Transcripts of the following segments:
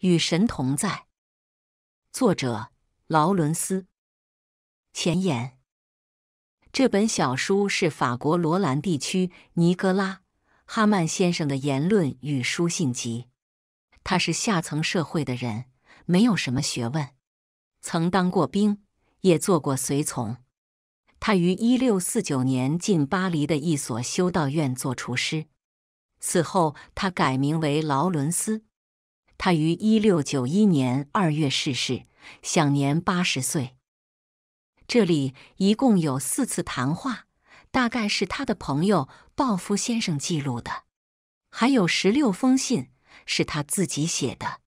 与神同在，作者劳伦斯。前言：这本小书是法国罗兰地区尼格拉·哈曼先生的言论与书信集。他是下层社会的人，没有什么学问，曾当过兵，也做过随从。他于一六四九年进巴黎的一所修道院做厨师，此后他改名为劳伦斯。他于一六九一年二月逝世，享年八十岁。这里一共有四次谈话，大概是他的朋友鲍夫先生记录的，还有十六封信是他自己写的。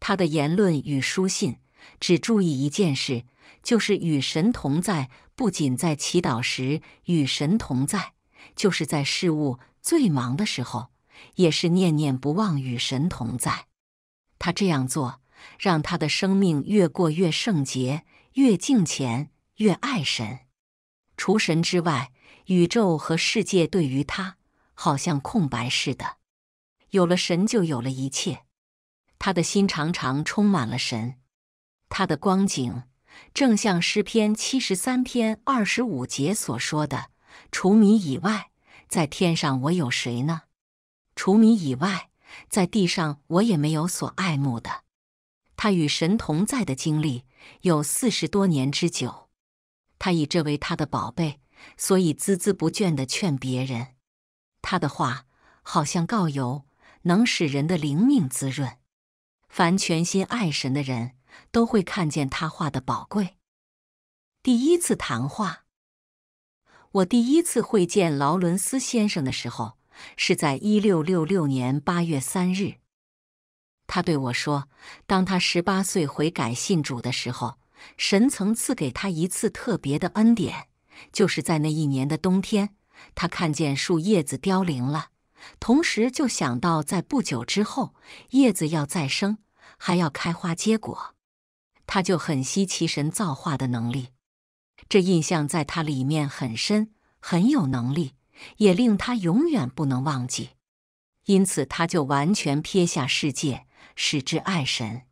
他的言论与书信只注意一件事，就是与神同在。不仅在祈祷时与神同在，就是在事物最忙的时候，也是念念不忘与神同在。他这样做，让他的生命越过越圣洁，越敬虔，越爱神。除神之外，宇宙和世界对于他好像空白似的。有了神，就有了一切。他的心常常充满了神。他的光景正像诗篇七十三篇二十五节所说的：“除你以外，在天上我有谁呢？除你以外。”在地上，我也没有所爱慕的。他与神同在的经历有四十多年之久，他以这为他的宝贝，所以孜孜不倦地劝别人。他的话好像告油，能使人的灵命滋润。凡全心爱神的人都会看见他话的宝贵。第一次谈话，我第一次会见劳伦斯先生的时候。是在一六六六年八月三日，他对我说：“当他十八岁悔改信主的时候，神曾赐给他一次特别的恩典，就是在那一年的冬天，他看见树叶子凋零了，同时就想到在不久之后叶子要再生，还要开花结果，他就很稀奇神造化的能力。这印象在他里面很深，很有能力。”也令他永远不能忘记，因此他就完全撇下世界，使之爱神。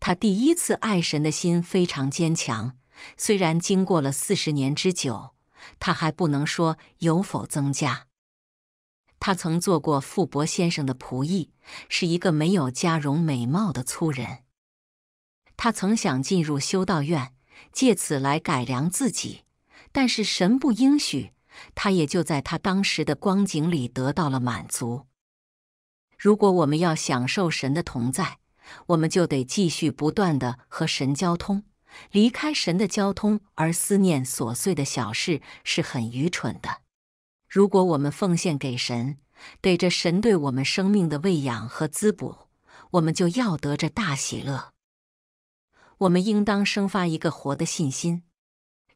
他第一次爱神的心非常坚强，虽然经过了四十年之久，他还不能说有否增加。他曾做过富伯先生的仆役，是一个没有家容美貌的粗人。他曾想进入修道院，借此来改良自己，但是神不应许。他也就在他当时的光景里得到了满足。如果我们要享受神的同在，我们就得继续不断的和神交通。离开神的交通而思念琐碎的小事是很愚蠢的。如果我们奉献给神，给着神对我们生命的喂养和滋补，我们就要得着大喜乐。我们应当生发一个活的信心。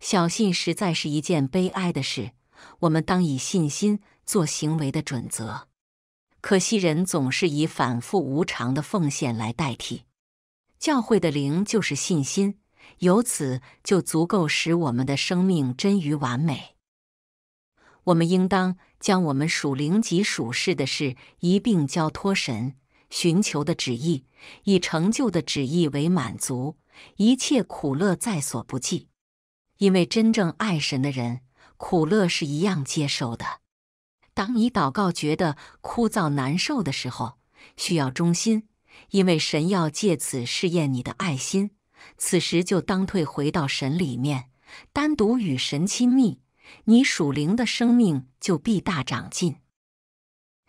小信实在是一件悲哀的事。我们当以信心做行为的准则。可惜人总是以反复无常的奉献来代替。教会的灵就是信心，由此就足够使我们的生命臻于完美。我们应当将我们属灵及属世的事一并交托神，寻求的旨意以成就的旨意为满足，一切苦乐在所不计。因为真正爱神的人。苦乐是一样接受的。当你祷告觉得枯燥难受的时候，需要忠心，因为神要借此试验你的爱心。此时就当退回到神里面，单独与神亲密，你属灵的生命就必大长进。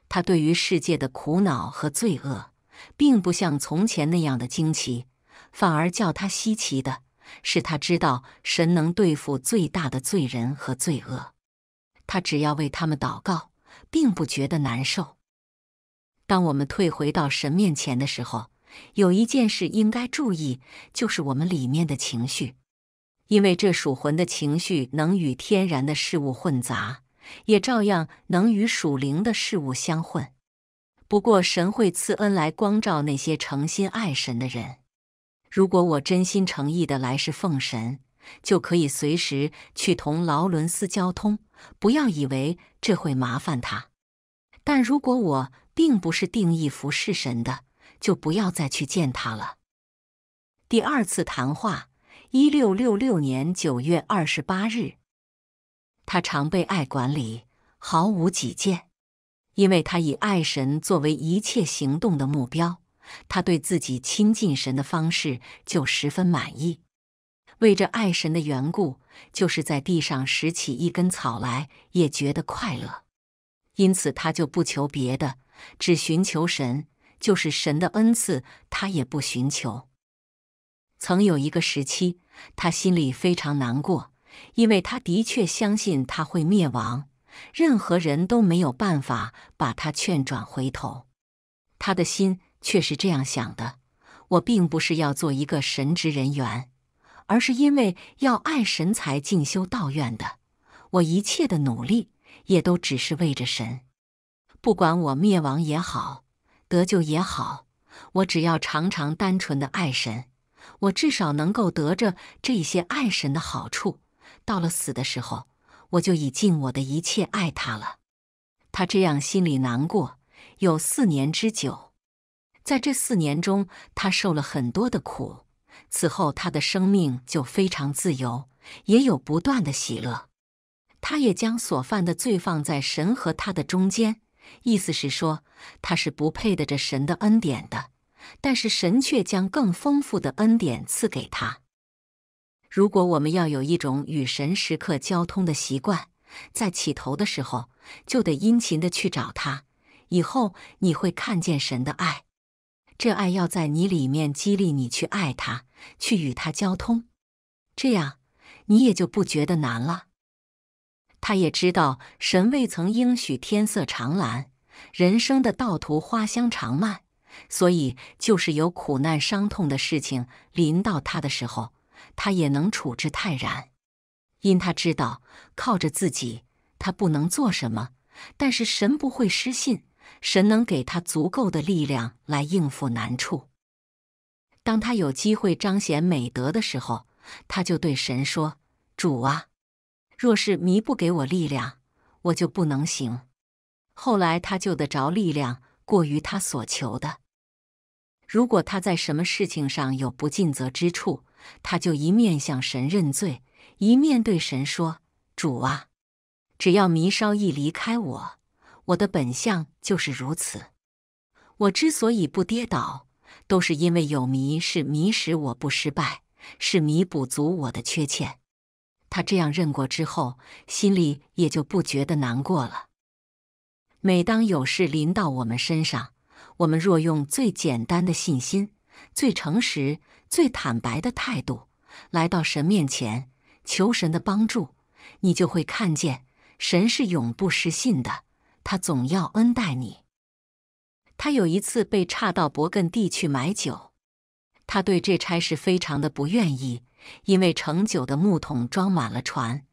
他对于世界的苦恼和罪恶，并不像从前那样的惊奇，反而叫他稀奇的。是他知道神能对付最大的罪人和罪恶，他只要为他们祷告，并不觉得难受。当我们退回到神面前的时候，有一件事应该注意，就是我们里面的情绪，因为这属魂的情绪能与天然的事物混杂，也照样能与属灵的事物相混。不过，神会赐恩来光照那些诚心爱神的人。如果我真心诚意的来是奉神，就可以随时去同劳伦斯交通。不要以为这会麻烦他。但如果我并不是定义服侍神的，就不要再去见他了。第二次谈话，一六六六年九月二十八日，他常被爱管理，毫无己见，因为他以爱神作为一切行动的目标。他对自己亲近神的方式就十分满意，为着爱神的缘故，就是在地上拾起一根草来也觉得快乐。因此，他就不求别的，只寻求神；就是神的恩赐，他也不寻求。曾有一个时期，他心里非常难过，因为他的确相信他会灭亡，任何人都没有办法把他劝转回头。他的心。却是这样想的。我并不是要做一个神职人员，而是因为要爱神才进修道院的。我一切的努力也都只是为着神。不管我灭亡也好，得救也好，我只要常常单纯的爱神，我至少能够得着这些爱神的好处。到了死的时候，我就已尽我的一切爱他了。他这样心里难过，有四年之久。在这四年中，他受了很多的苦。此后，他的生命就非常自由，也有不断的喜乐。他也将所犯的罪放在神和他的中间，意思是说他是不配得着神的恩典的，但是神却将更丰富的恩典赐给他。如果我们要有一种与神时刻交通的习惯，在起头的时候就得殷勤的去找他，以后你会看见神的爱。这爱要在你里面激励你去爱他，去与他交通，这样你也就不觉得难了。他也知道，神未曾应许天色常蓝，人生的道途花香常漫，所以就是有苦难、伤痛的事情临到他的时候，他也能处之泰然，因他知道靠着自己他不能做什么，但是神不会失信。神能给他足够的力量来应付难处。当他有机会彰显美德的时候，他就对神说：“主啊，若是弥不给我力量，我就不能行。”后来他就得着力量，过于他所求的。如果他在什么事情上有不尽责之处，他就一面向神认罪，一面对神说：“主啊，只要弥稍一离开我。”我的本相就是如此。我之所以不跌倒，都是因为有迷，是迷使我不失败，是弥补足我的缺陷。他这样认过之后，心里也就不觉得难过了。每当有事临到我们身上，我们若用最简单的信心、最诚实、最坦白的态度来到神面前求神的帮助，你就会看见神是永不失信的。他总要恩待你。他有一次被差到伯艮地去买酒，他对这差事非常的不愿意，因为盛酒的木桶装满了船，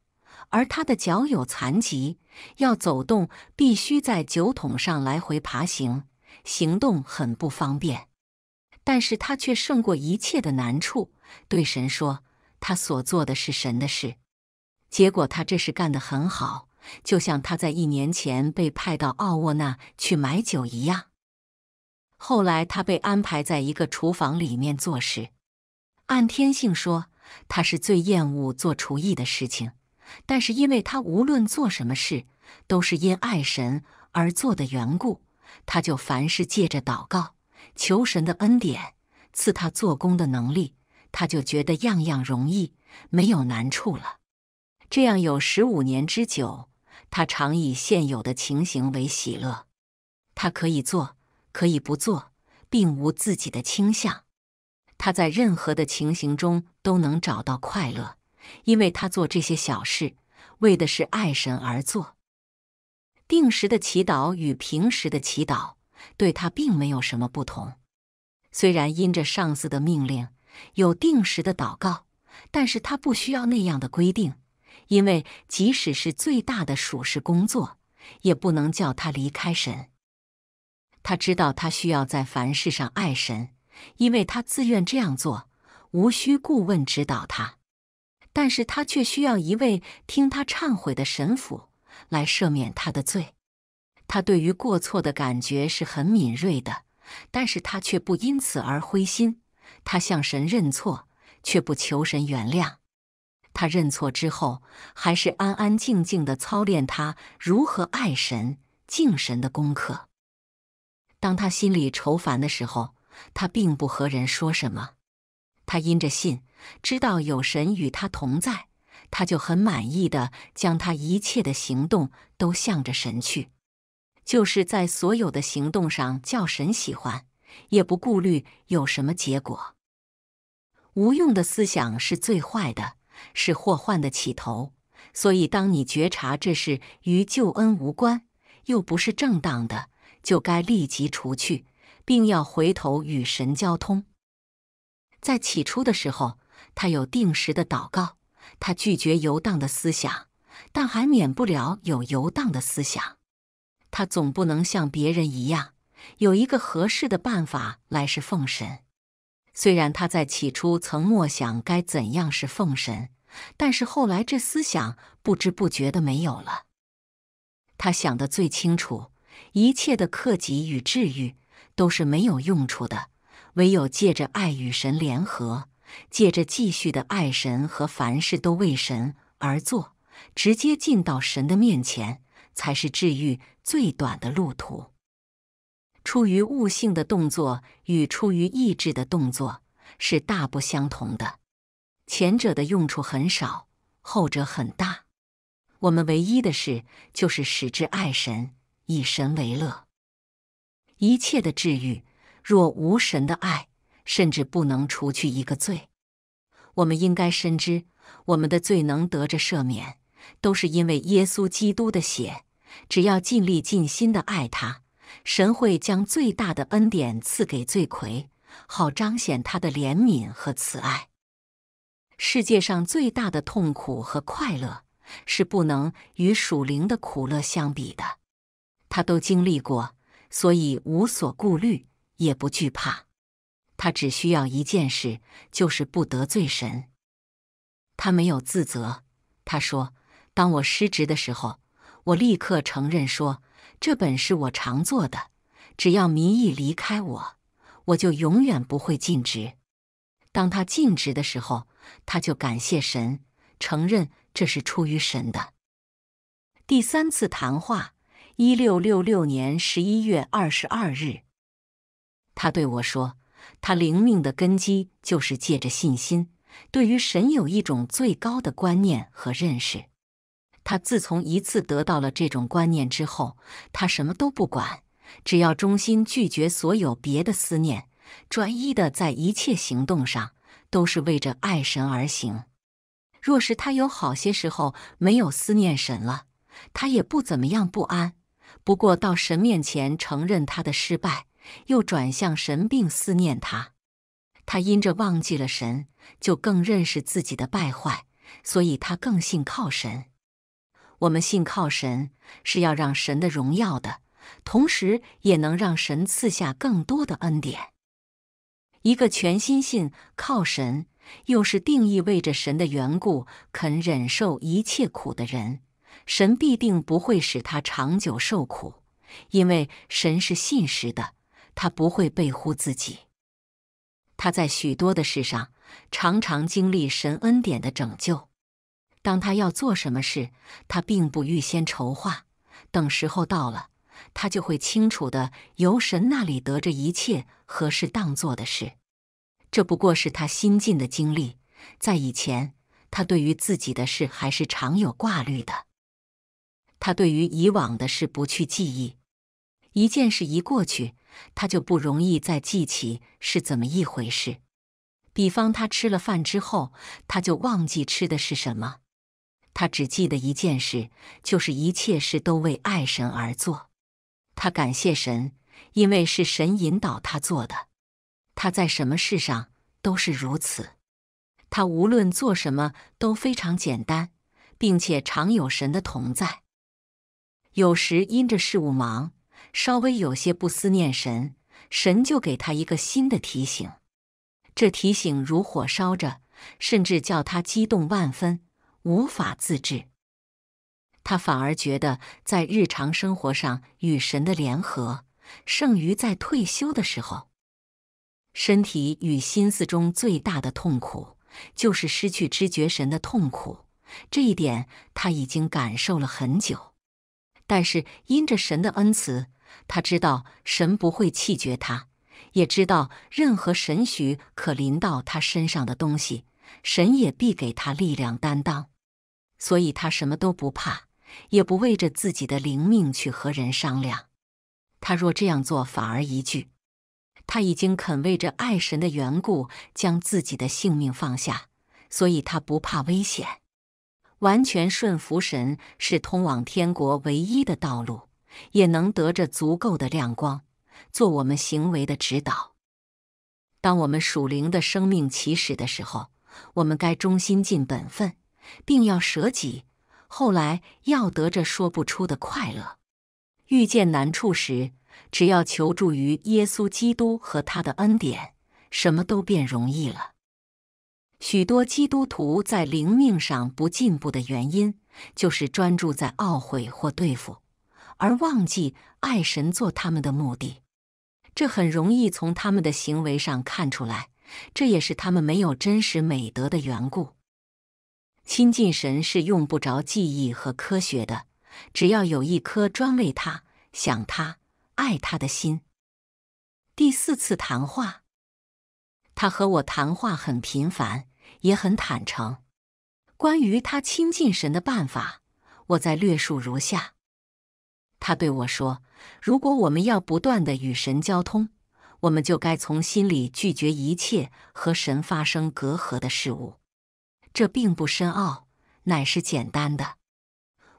而他的脚有残疾，要走动必须在酒桶上来回爬行，行动很不方便。但是他却胜过一切的难处，对神说：“他所做的是神的事。”结果他这事干得很好。就像他在一年前被派到奥沃纳去买酒一样，后来他被安排在一个厨房里面做事。按天性说，他是最厌恶做厨艺的事情，但是因为他无论做什么事都是因爱神而做的缘故，他就凡事借着祷告求神的恩典赐他做工的能力，他就觉得样样容易，没有难处了。这样有十五年之久。他常以现有的情形为喜乐，他可以做，可以不做，并无自己的倾向。他在任何的情形中都能找到快乐，因为他做这些小事为的是爱神而做。定时的祈祷与平时的祈祷对他并没有什么不同。虽然因着上司的命令有定时的祷告，但是他不需要那样的规定。因为即使是最大的属实工作，也不能叫他离开神。他知道他需要在凡事上爱神，因为他自愿这样做，无需顾问指导他。但是他却需要一位听他忏悔的神父来赦免他的罪。他对于过错的感觉是很敏锐的，但是他却不因此而灰心。他向神认错，却不求神原谅。他认错之后，还是安安静静的操练他如何爱神、敬神的功课。当他心里愁烦的时候，他并不和人说什么。他因着信，知道有神与他同在，他就很满意的将他一切的行动都向着神去，就是在所有的行动上叫神喜欢，也不顾虑有什么结果。无用的思想是最坏的。是祸患的起头，所以当你觉察这事与救恩无关，又不是正当的，就该立即除去，并要回头与神交通。在起初的时候，他有定时的祷告，他拒绝游荡的思想，但还免不了有游荡的思想。他总不能像别人一样，有一个合适的办法来侍奉神。虽然他在起初曾默想该怎样是奉神，但是后来这思想不知不觉的没有了。他想的最清楚，一切的克己与治愈都是没有用处的，唯有借着爱与神联合，借着继续的爱神和凡事都为神而做，直接进到神的面前，才是治愈最短的路途。出于悟性的动作与出于意志的动作是大不相同的，前者的用处很少，后者很大。我们唯一的事就是使之爱神，以神为乐。一切的治愈，若无神的爱，甚至不能除去一个罪。我们应该深知，我们的罪能得着赦免，都是因为耶稣基督的血。只要尽力尽心的爱他。神会将最大的恩典赐给罪魁，好彰显他的怜悯和慈爱。世界上最大的痛苦和快乐是不能与属灵的苦乐相比的。他都经历过，所以无所顾虑，也不惧怕。他只需要一件事，就是不得罪神。他没有自责。他说：“当我失职的时候，我立刻承认说。”这本是我常做的，只要民意离开我，我就永远不会尽职。当他尽职的时候，他就感谢神，承认这是出于神的。第三次谈话，一六六六年十一月二十二日，他对我说：“他灵命的根基就是借着信心，对于神有一种最高的观念和认识。”他自从一次得到了这种观念之后，他什么都不管，只要忠心拒绝所有别的思念，专一的在一切行动上都是为着爱神而行。若是他有好些时候没有思念神了，他也不怎么样不安。不过到神面前承认他的失败，又转向神并思念他，他因着忘记了神，就更认识自己的败坏，所以他更信靠神。我们信靠神，是要让神的荣耀的，同时也能让神赐下更多的恩典。一个全心信靠神，又是定义为着神的缘故肯忍受一切苦的人，神必定不会使他长久受苦，因为神是信实的，他不会背乎自己。他在许多的事上，常常经历神恩典的拯救。当他要做什么事，他并不预先筹划，等时候到了，他就会清楚的由神那里得着一切合适当做的事。这不过是他新近的经历，在以前，他对于自己的事还是常有挂虑的。他对于以往的事不去记忆，一件事一过去，他就不容易再记起是怎么一回事。比方他吃了饭之后，他就忘记吃的是什么。他只记得一件事，就是一切事都为爱神而做。他感谢神，因为是神引导他做的。他在什么事上都是如此。他无论做什么都非常简单，并且常有神的同在。有时因着事务忙，稍微有些不思念神，神就给他一个新的提醒。这提醒如火烧着，甚至叫他激动万分。无法自制，他反而觉得在日常生活上与神的联合，胜于在退休的时候。身体与心思中最大的痛苦，就是失去知觉神的痛苦。这一点他已经感受了很久，但是因着神的恩慈，他知道神不会弃绝他，也知道任何神许可临到他身上的东西，神也必给他力量担当。所以他什么都不怕，也不为着自己的灵命去和人商量。他若这样做，反而一句，他已经肯为着爱神的缘故，将自己的性命放下，所以他不怕危险。完全顺服神是通往天国唯一的道路，也能得着足够的亮光，做我们行为的指导。当我们属灵的生命起始的时候，我们该忠心尽本分。并要舍己，后来要得着说不出的快乐。遇见难处时，只要求助于耶稣基督和他的恩典，什么都变容易了。许多基督徒在灵命上不进步的原因，就是专注在懊悔或对付，而忘记爱神做他们的目的。这很容易从他们的行为上看出来，这也是他们没有真实美德的缘故。亲近神是用不着记忆和科学的，只要有一颗专为他想、他爱他的心。第四次谈话，他和我谈话很频繁，也很坦诚。关于他亲近神的办法，我再略述如下：他对我说，如果我们要不断的与神交通，我们就该从心里拒绝一切和神发生隔阂的事物。这并不深奥，乃是简单的。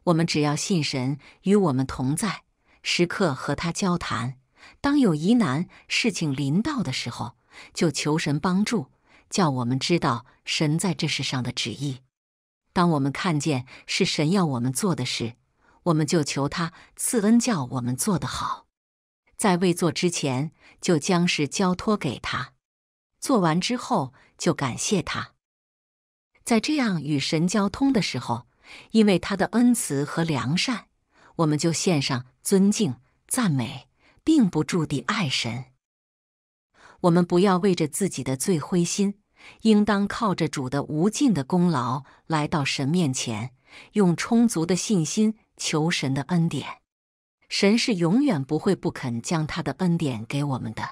我们只要信神与我们同在，时刻和他交谈。当有疑难事情临到的时候，就求神帮助，叫我们知道神在这世上的旨意。当我们看见是神要我们做的事，我们就求他赐恩，叫我们做得好。在未做之前，就将事交托给他；做完之后，就感谢他。在这样与神交通的时候，因为他的恩慈和良善，我们就献上尊敬、赞美，并不住地爱神。我们不要为着自己的罪灰心，应当靠着主的无尽的功劳来到神面前，用充足的信心求神的恩典。神是永远不会不肯将他的恩典给我们的，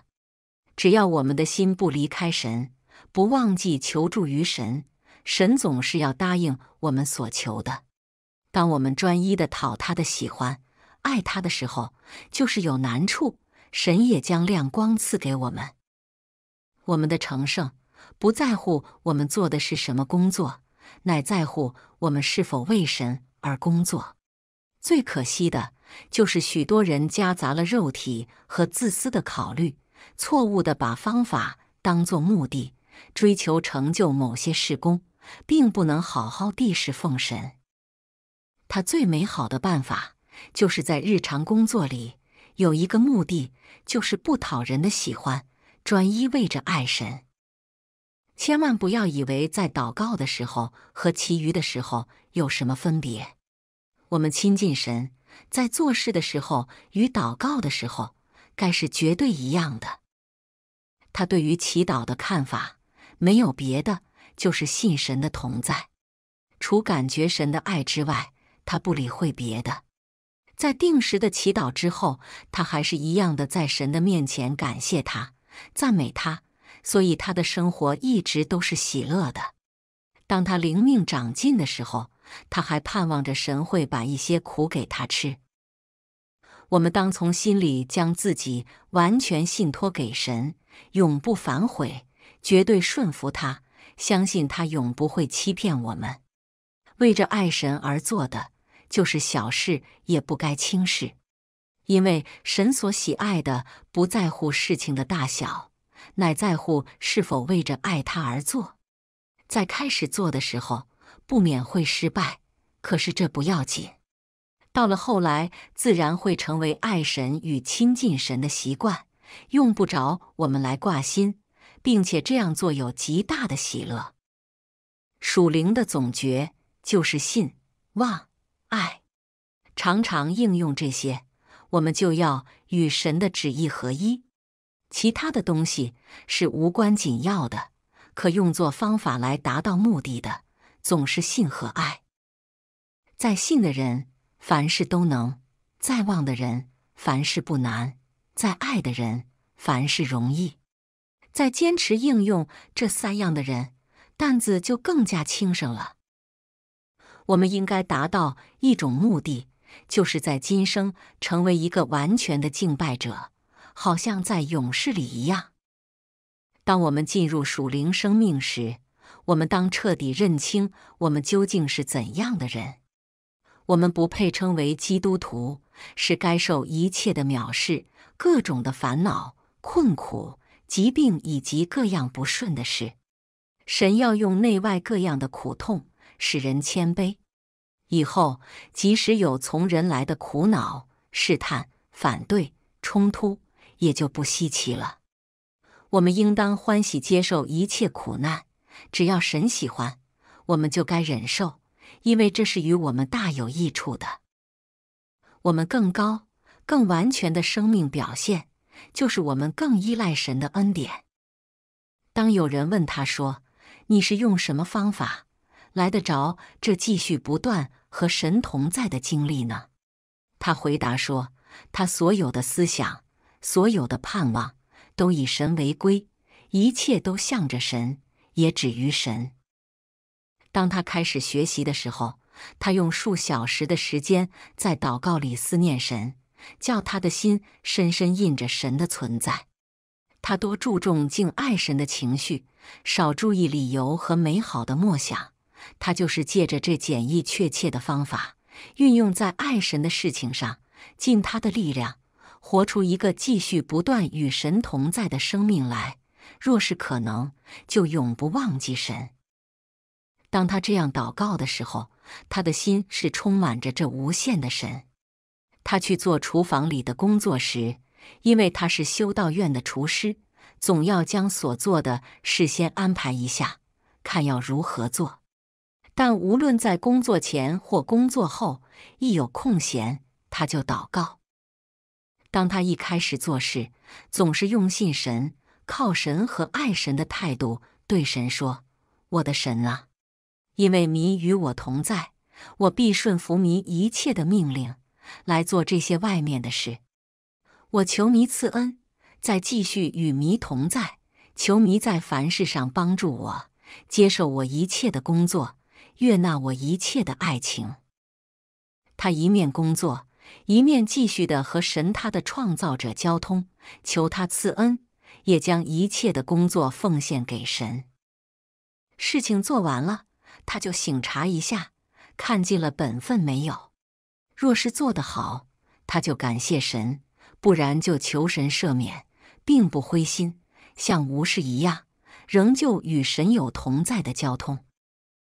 只要我们的心不离开神，不忘记求助于神。神总是要答应我们所求的。当我们专一的讨他的喜欢、爱他的时候，就是有难处，神也将亮光赐给我们。我们的成圣不在乎我们做的是什么工作，乃在乎我们是否为神而工作。最可惜的就是许多人夹杂了肉体和自私的考虑，错误的把方法当作目的，追求成就某些事工。并不能好好地侍奉神。他最美好的办法，就是在日常工作里有一个目的，就是不讨人的喜欢，专一为着爱神。千万不要以为在祷告的时候和其余的时候有什么分别。我们亲近神，在做事的时候与祷告的时候，该是绝对一样的。他对于祈祷的看法，没有别的。就是信神的同在，除感觉神的爱之外，他不理会别的。在定时的祈祷之后，他还是一样的在神的面前感谢他、赞美他，所以他的生活一直都是喜乐的。当他灵命长进的时候，他还盼望着神会把一些苦给他吃。我们当从心里将自己完全信托给神，永不反悔，绝对顺服他。相信他永不会欺骗我们。为着爱神而做的，就是小事也不该轻视，因为神所喜爱的不在乎事情的大小，乃在乎是否为着爱他而做。在开始做的时候，不免会失败，可是这不要紧。到了后来，自然会成为爱神与亲近神的习惯，用不着我们来挂心。并且这样做有极大的喜乐。属灵的总诀就是信、望、爱，常常应用这些，我们就要与神的旨意合一。其他的东西是无关紧要的，可用作方法来达到目的的，总是信和爱。在信的人，凡事都能；在望的人，凡事不难；在爱的人，凡事容易。再坚持应用这三样的人，担子就更加轻省了。我们应该达到一种目的，就是在今生成为一个完全的敬拜者，好像在勇士里一样。当我们进入属灵生命时，我们当彻底认清我们究竟是怎样的人。我们不配称为基督徒，是该受一切的藐视、各种的烦恼、困苦。疾病以及各样不顺的事，神要用内外各样的苦痛使人谦卑。以后即使有从人来的苦恼、试探、反对、冲突，也就不稀奇了。我们应当欢喜接受一切苦难，只要神喜欢，我们就该忍受，因为这是与我们大有益处的。我们更高、更完全的生命表现。就是我们更依赖神的恩典。当有人问他说：“你是用什么方法来得着这继续不断和神同在的经历呢？”他回答说：“他所有的思想、所有的盼望，都以神为归，一切都向着神，也止于神。”当他开始学习的时候，他用数小时的时间在祷告里思念神。叫他的心深深印着神的存在。他多注重敬爱神的情绪，少注意理由和美好的默想。他就是借着这简易确切的方法，运用在爱神的事情上，尽他的力量，活出一个继续不断与神同在的生命来。若是可能，就永不忘记神。当他这样祷告的时候，他的心是充满着这无限的神。他去做厨房里的工作时，因为他是修道院的厨师，总要将所做的事先安排一下，看要如何做。但无论在工作前或工作后，一有空闲，他就祷告。当他一开始做事，总是用信神、靠神和爱神的态度对神说：“我的神啊，因为祢与我同在，我必顺服祢一切的命令。”来做这些外面的事，我求弥赐恩，再继续与弥同在。求弥在凡事上帮助我，接受我一切的工作，悦纳我一切的爱情。他一面工作，一面继续的和神，他的创造者交通，求他赐恩，也将一切的工作奉献给神。事情做完了，他就醒察一下，看尽了本分没有。若是做得好，他就感谢神；不然就求神赦免，并不灰心，像无事一样，仍旧与神有同在的交通。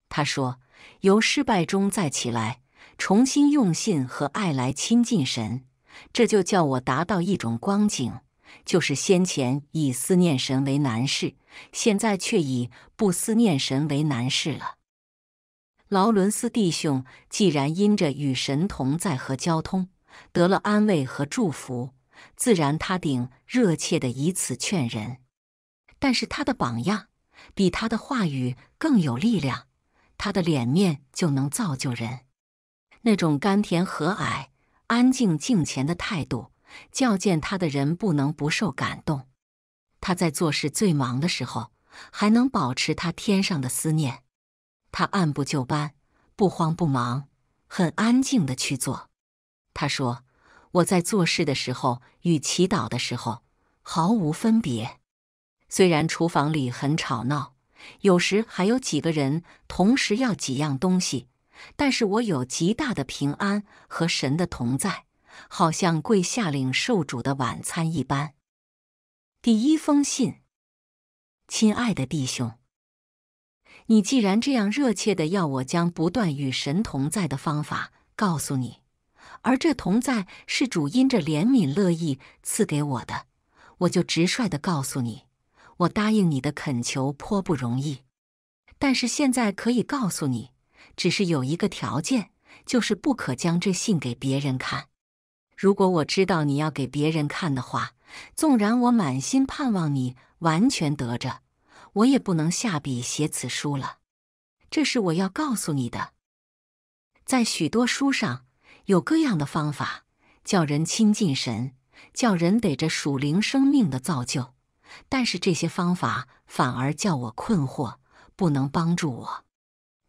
他说：“由失败中再起来，重新用信和爱来亲近神，这就叫我达到一种光景，就是先前以思念神为难事，现在却以不思念神为难事了。”劳伦斯弟兄既然因着与神同在和交通，得了安慰和祝福，自然他顶热切的以此劝人。但是他的榜样比他的话语更有力量，他的脸面就能造就人。那种甘甜和蔼、安静敬虔的态度，教见他的人不能不受感动。他在做事最忙的时候，还能保持他天上的思念。他按部就班，不慌不忙，很安静的去做。他说：“我在做事的时候与祈祷的时候毫无分别。虽然厨房里很吵闹，有时还有几个人同时要几样东西，但是我有极大的平安和神的同在，好像跪下领受主的晚餐一般。”第一封信，亲爱的弟兄。你既然这样热切的要我将不断与神同在的方法告诉你，而这同在是主因着怜悯乐意赐给我的，我就直率的告诉你，我答应你的恳求颇不容易，但是现在可以告诉你，只是有一个条件，就是不可将这信给别人看。如果我知道你要给别人看的话，纵然我满心盼望你完全得着。我也不能下笔写此书了，这是我要告诉你的。在许多书上有各样的方法，叫人亲近神，叫人逮着属灵生命的造就，但是这些方法反而叫我困惑，不能帮助我。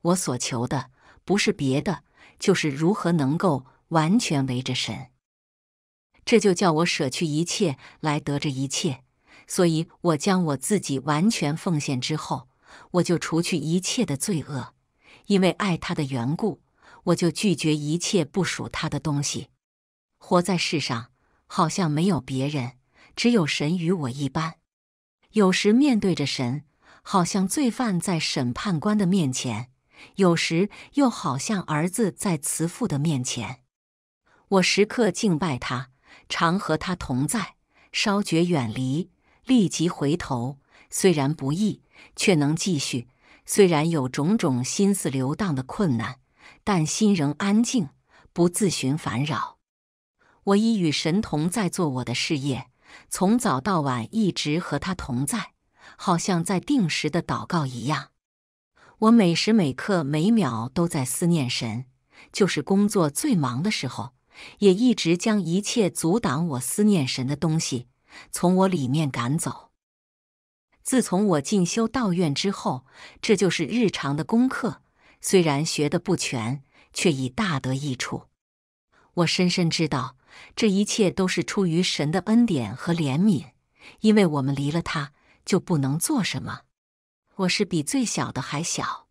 我所求的不是别的，就是如何能够完全围着神。这就叫我舍去一切来得这一切。所以，我将我自己完全奉献之后，我就除去一切的罪恶，因为爱他的缘故，我就拒绝一切不属他的东西。活在世上，好像没有别人，只有神与我一般。有时面对着神，好像罪犯在审判官的面前；有时又好像儿子在慈父的面前。我时刻敬拜他，常和他同在，稍觉远离。立即回头，虽然不易，却能继续。虽然有种种心思流荡的困难，但心仍安静，不自寻烦扰。我已与神同在做我的事业，从早到晚一直和他同在，好像在定时的祷告一样。我每时每刻每秒都在思念神，就是工作最忙的时候，也一直将一切阻挡我思念神的东西。从我里面赶走。自从我进修道院之后，这就是日常的功课。虽然学的不全，却已大得益处。我深深知道，这一切都是出于神的恩典和怜悯，因为我们离了他，就不能做什么。我是比最小的还小。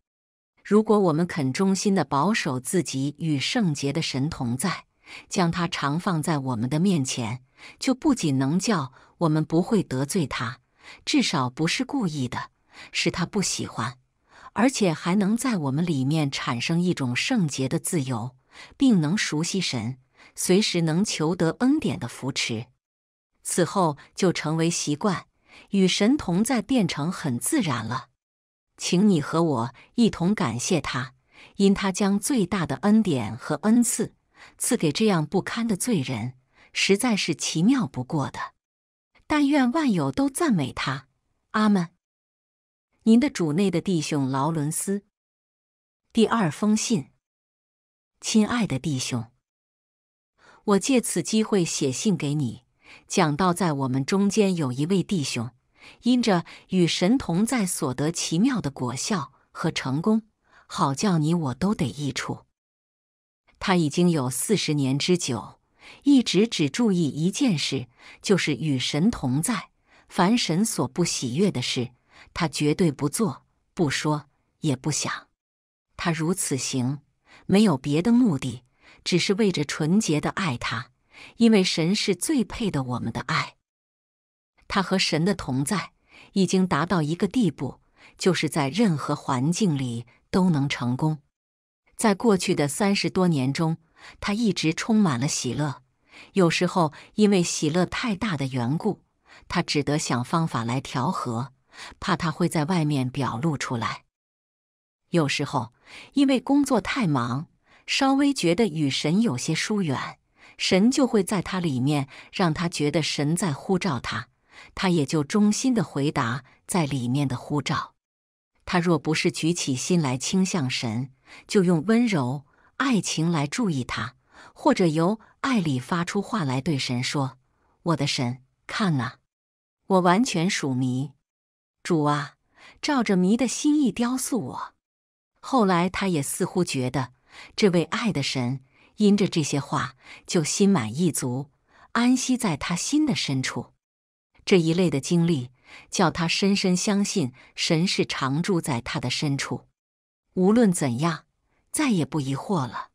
如果我们肯忠心的保守自己与圣洁的神同在。将它常放在我们的面前，就不仅能叫我们不会得罪他，至少不是故意的，是他不喜欢，而且还能在我们里面产生一种圣洁的自由，并能熟悉神，随时能求得恩典的扶持。此后就成为习惯，与神同在变成很自然了。请你和我一同感谢他，因他将最大的恩典和恩赐。赐给这样不堪的罪人，实在是奇妙不过的。但愿万有都赞美他，阿门。您的主内的弟兄劳伦斯。第二封信，亲爱的弟兄，我借此机会写信给你，讲到在我们中间有一位弟兄，因着与神同在所得奇妙的果效和成功，好叫你我都得益处。他已经有四十年之久，一直只注意一件事，就是与神同在。凡神所不喜悦的事，他绝对不做、不说、也不想。他如此行，没有别的目的，只是为着纯洁的爱他，因为神是最配的我们的爱。他和神的同在已经达到一个地步，就是在任何环境里都能成功。在过去的三十多年中，他一直充满了喜乐。有时候因为喜乐太大的缘故，他只得想方法来调和，怕他会在外面表露出来。有时候因为工作太忙，稍微觉得与神有些疏远，神就会在他里面让他觉得神在呼召他，他也就忠心的回答在里面的呼召。他若不是举起心来倾向神。就用温柔爱情来注意他，或者由爱里发出话来对神说：“我的神，看啊，我完全属迷。主啊，照着迷的心意雕塑我。”后来，他也似乎觉得这位爱的神因着这些话就心满意足，安息在他心的深处。这一类的经历，叫他深深相信神是常住在他的深处。无论怎样，再也不疑惑了。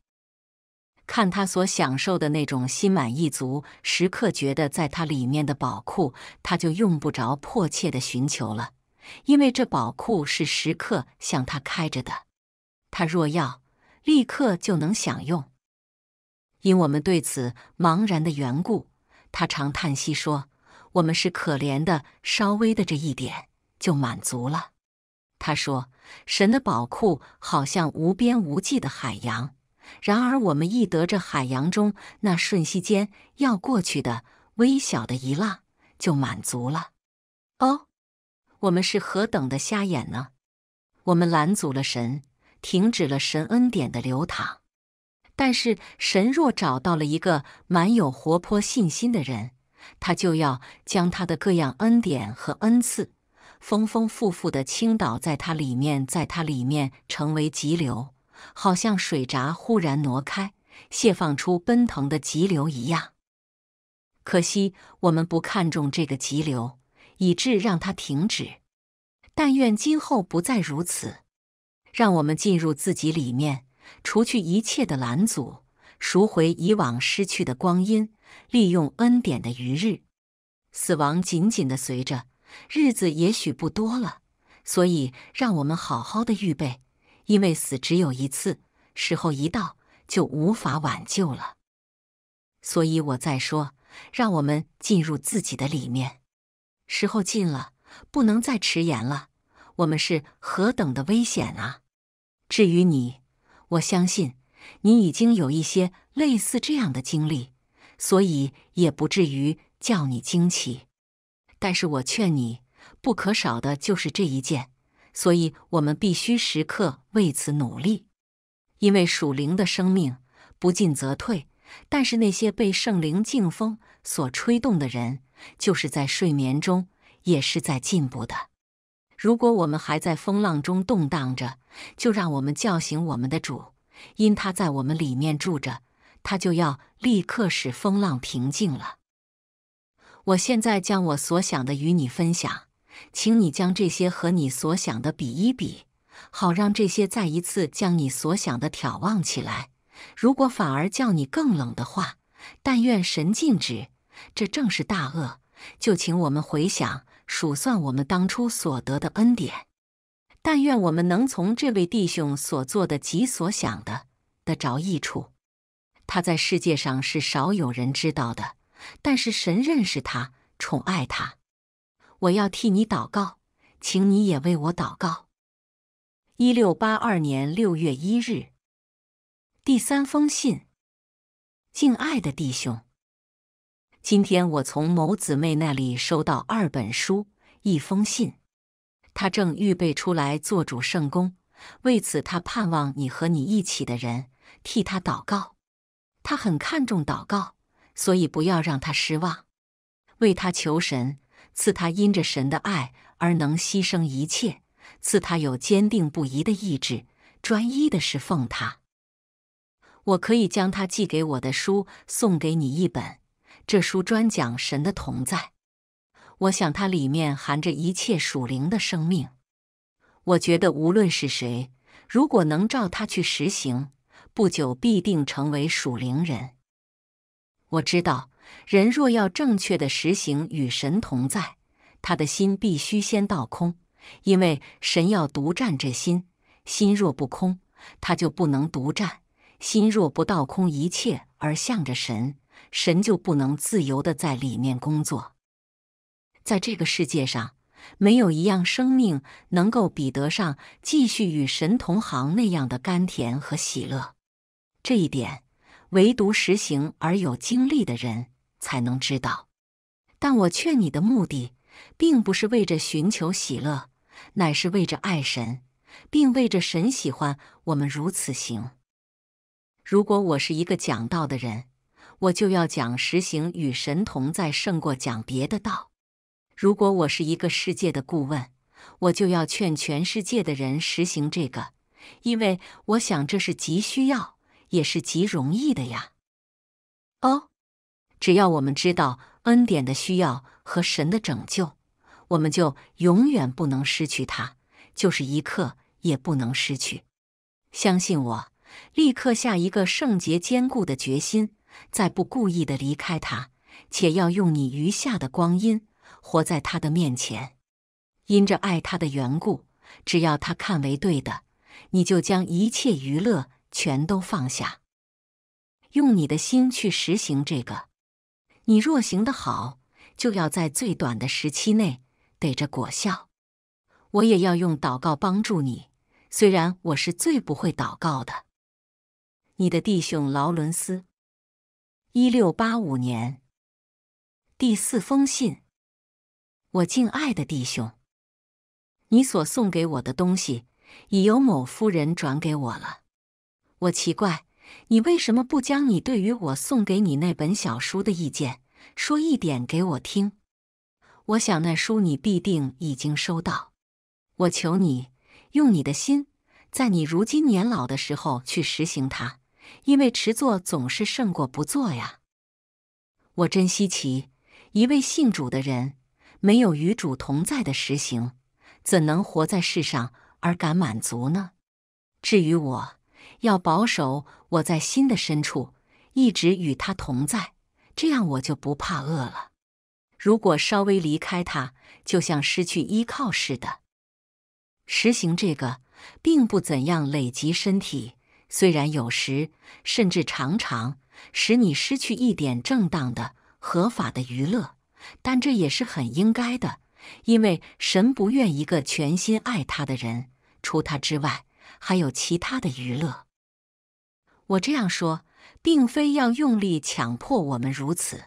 看他所享受的那种心满意足，时刻觉得在他里面的宝库，他就用不着迫切的寻求了，因为这宝库是时刻向他开着的，他若要，立刻就能享用。因我们对此茫然的缘故，他常叹息说：“我们是可怜的，稍微的这一点就满足了。”他说。神的宝库好像无边无际的海洋，然而我们一得这海洋中那瞬息间要过去的微小的一浪，就满足了。哦，我们是何等的瞎眼呢！我们拦阻了神，停止了神恩典的流淌。但是神若找到了一个满有活泼信心的人，他就要将他的各样恩典和恩赐。丰丰富富的倾倒在它里面，在它里面成为急流，好像水闸忽然挪开，泄放出奔腾的急流一样。可惜我们不看重这个急流，以致让它停止。但愿今后不再如此。让我们进入自己里面，除去一切的拦阻，赎回以往失去的光阴，利用恩典的余日。死亡紧紧的随着。日子也许不多了，所以让我们好好的预备，因为死只有一次，时候一到就无法挽救了。所以我在说，让我们进入自己的里面，时候近了，不能再迟延了。我们是何等的危险啊！至于你，我相信你已经有一些类似这样的经历，所以也不至于叫你惊奇。但是我劝你，不可少的就是这一件，所以我们必须时刻为此努力，因为属灵的生命不进则退。但是那些被圣灵静风所吹动的人，就是在睡眠中也是在进步的。如果我们还在风浪中动荡着，就让我们叫醒我们的主，因他在我们里面住着，他就要立刻使风浪平静了。我现在将我所想的与你分享，请你将这些和你所想的比一比，好让这些再一次将你所想的眺望起来。如果反而叫你更冷的话，但愿神禁止，这正是大恶。就请我们回想、数算我们当初所得的恩典。但愿我们能从这位弟兄所做的及所想的得着益处。他在世界上是少有人知道的。但是神认识他，宠爱他。我要替你祷告，请你也为我祷告。一六八二年六月一日，第三封信，敬爱的弟兄，今天我从某姊妹那里收到二本书，一封信。他正预备出来做主圣公，为此他盼望你和你一起的人替他祷告。他很看重祷告。所以，不要让他失望，为他求神赐他因着神的爱而能牺牲一切，赐他有坚定不移的意志，专一的是奉他。我可以将他寄给我的书送给你一本，这书专讲神的同在。我想它里面含着一切属灵的生命。我觉得无论是谁，如果能照他去实行，不久必定成为属灵人。我知道，人若要正确的实行与神同在，他的心必须先倒空，因为神要独占这心。心若不空，他就不能独占；心若不倒空一切而向着神，神就不能自由的在里面工作。在这个世界上，没有一样生命能够比得上继续与神同行那样的甘甜和喜乐。这一点。唯独实行而有经历的人才能知道。但我劝你的目的，并不是为着寻求喜乐，乃是为着爱神，并为着神喜欢我们如此行。如果我是一个讲道的人，我就要讲实行与神同在胜过讲别的道；如果我是一个世界的顾问，我就要劝全世界的人实行这个，因为我想这是极需要。也是极容易的呀，哦，只要我们知道恩典的需要和神的拯救，我们就永远不能失去它，就是一刻也不能失去。相信我，立刻下一个圣洁坚固的决心，再不故意的离开他，且要用你余下的光阴活在他的面前。因着爱他的缘故，只要他看为对的，你就将一切娱乐。全都放下，用你的心去实行这个。你若行得好，就要在最短的时期内得着果效。我也要用祷告帮助你，虽然我是最不会祷告的。你的弟兄劳伦斯，一六八五年第四封信。我敬爱的弟兄，你所送给我的东西已由某夫人转给我了。我奇怪，你为什么不将你对于我送给你那本小书的意见说一点给我听？我想那书你必定已经收到。我求你用你的心，在你如今年老的时候去实行它，因为迟做总是胜过不做呀。我真稀奇，一位信主的人，没有与主同在的实行，怎能活在世上而敢满足呢？至于我。要保守我在心的深处，一直与他同在，这样我就不怕饿了。如果稍微离开他，就像失去依靠似的。实行这个，并不怎样累及身体，虽然有时甚至常常使你失去一点正当的、合法的娱乐，但这也是很应该的，因为神不愿一个全心爱他的人，除他之外还有其他的娱乐。我这样说，并非要用力强迫我们如此。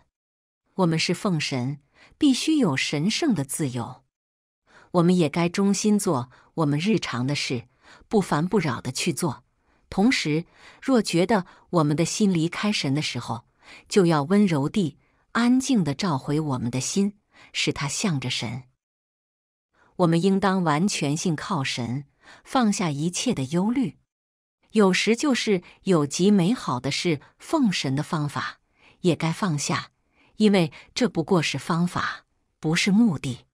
我们是奉神，必须有神圣的自由。我们也该忠心做我们日常的事，不烦不扰的去做。同时，若觉得我们的心离开神的时候，就要温柔地、安静地召回我们的心，使它向着神。我们应当完全性靠神，放下一切的忧虑。有时就是有极美好的事，奉神的方法也该放下，因为这不过是方法，不是目的。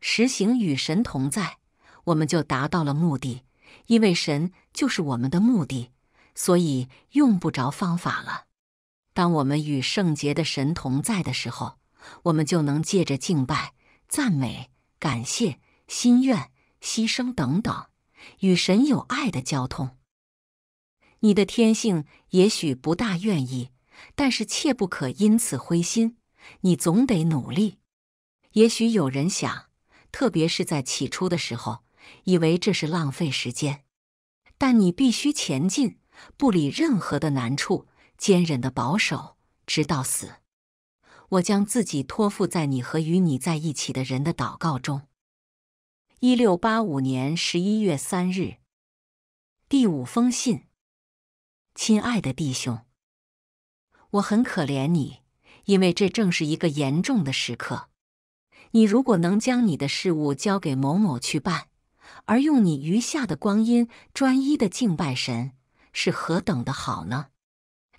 实行与神同在，我们就达到了目的，因为神就是我们的目的，所以用不着方法了。当我们与圣洁的神同在的时候，我们就能借着敬拜、赞美、感谢、心愿、牺牲等等，与神有爱的交通。你的天性也许不大愿意，但是切不可因此灰心。你总得努力。也许有人想，特别是在起初的时候，以为这是浪费时间。但你必须前进，不理任何的难处，坚忍的保守，直到死。我将自己托付在你和与你在一起的人的祷告中。一六八五年十一月三日，第五封信。亲爱的弟兄，我很可怜你，因为这正是一个严重的时刻。你如果能将你的事务交给某某去办，而用你余下的光阴专一的敬拜神，是何等的好呢？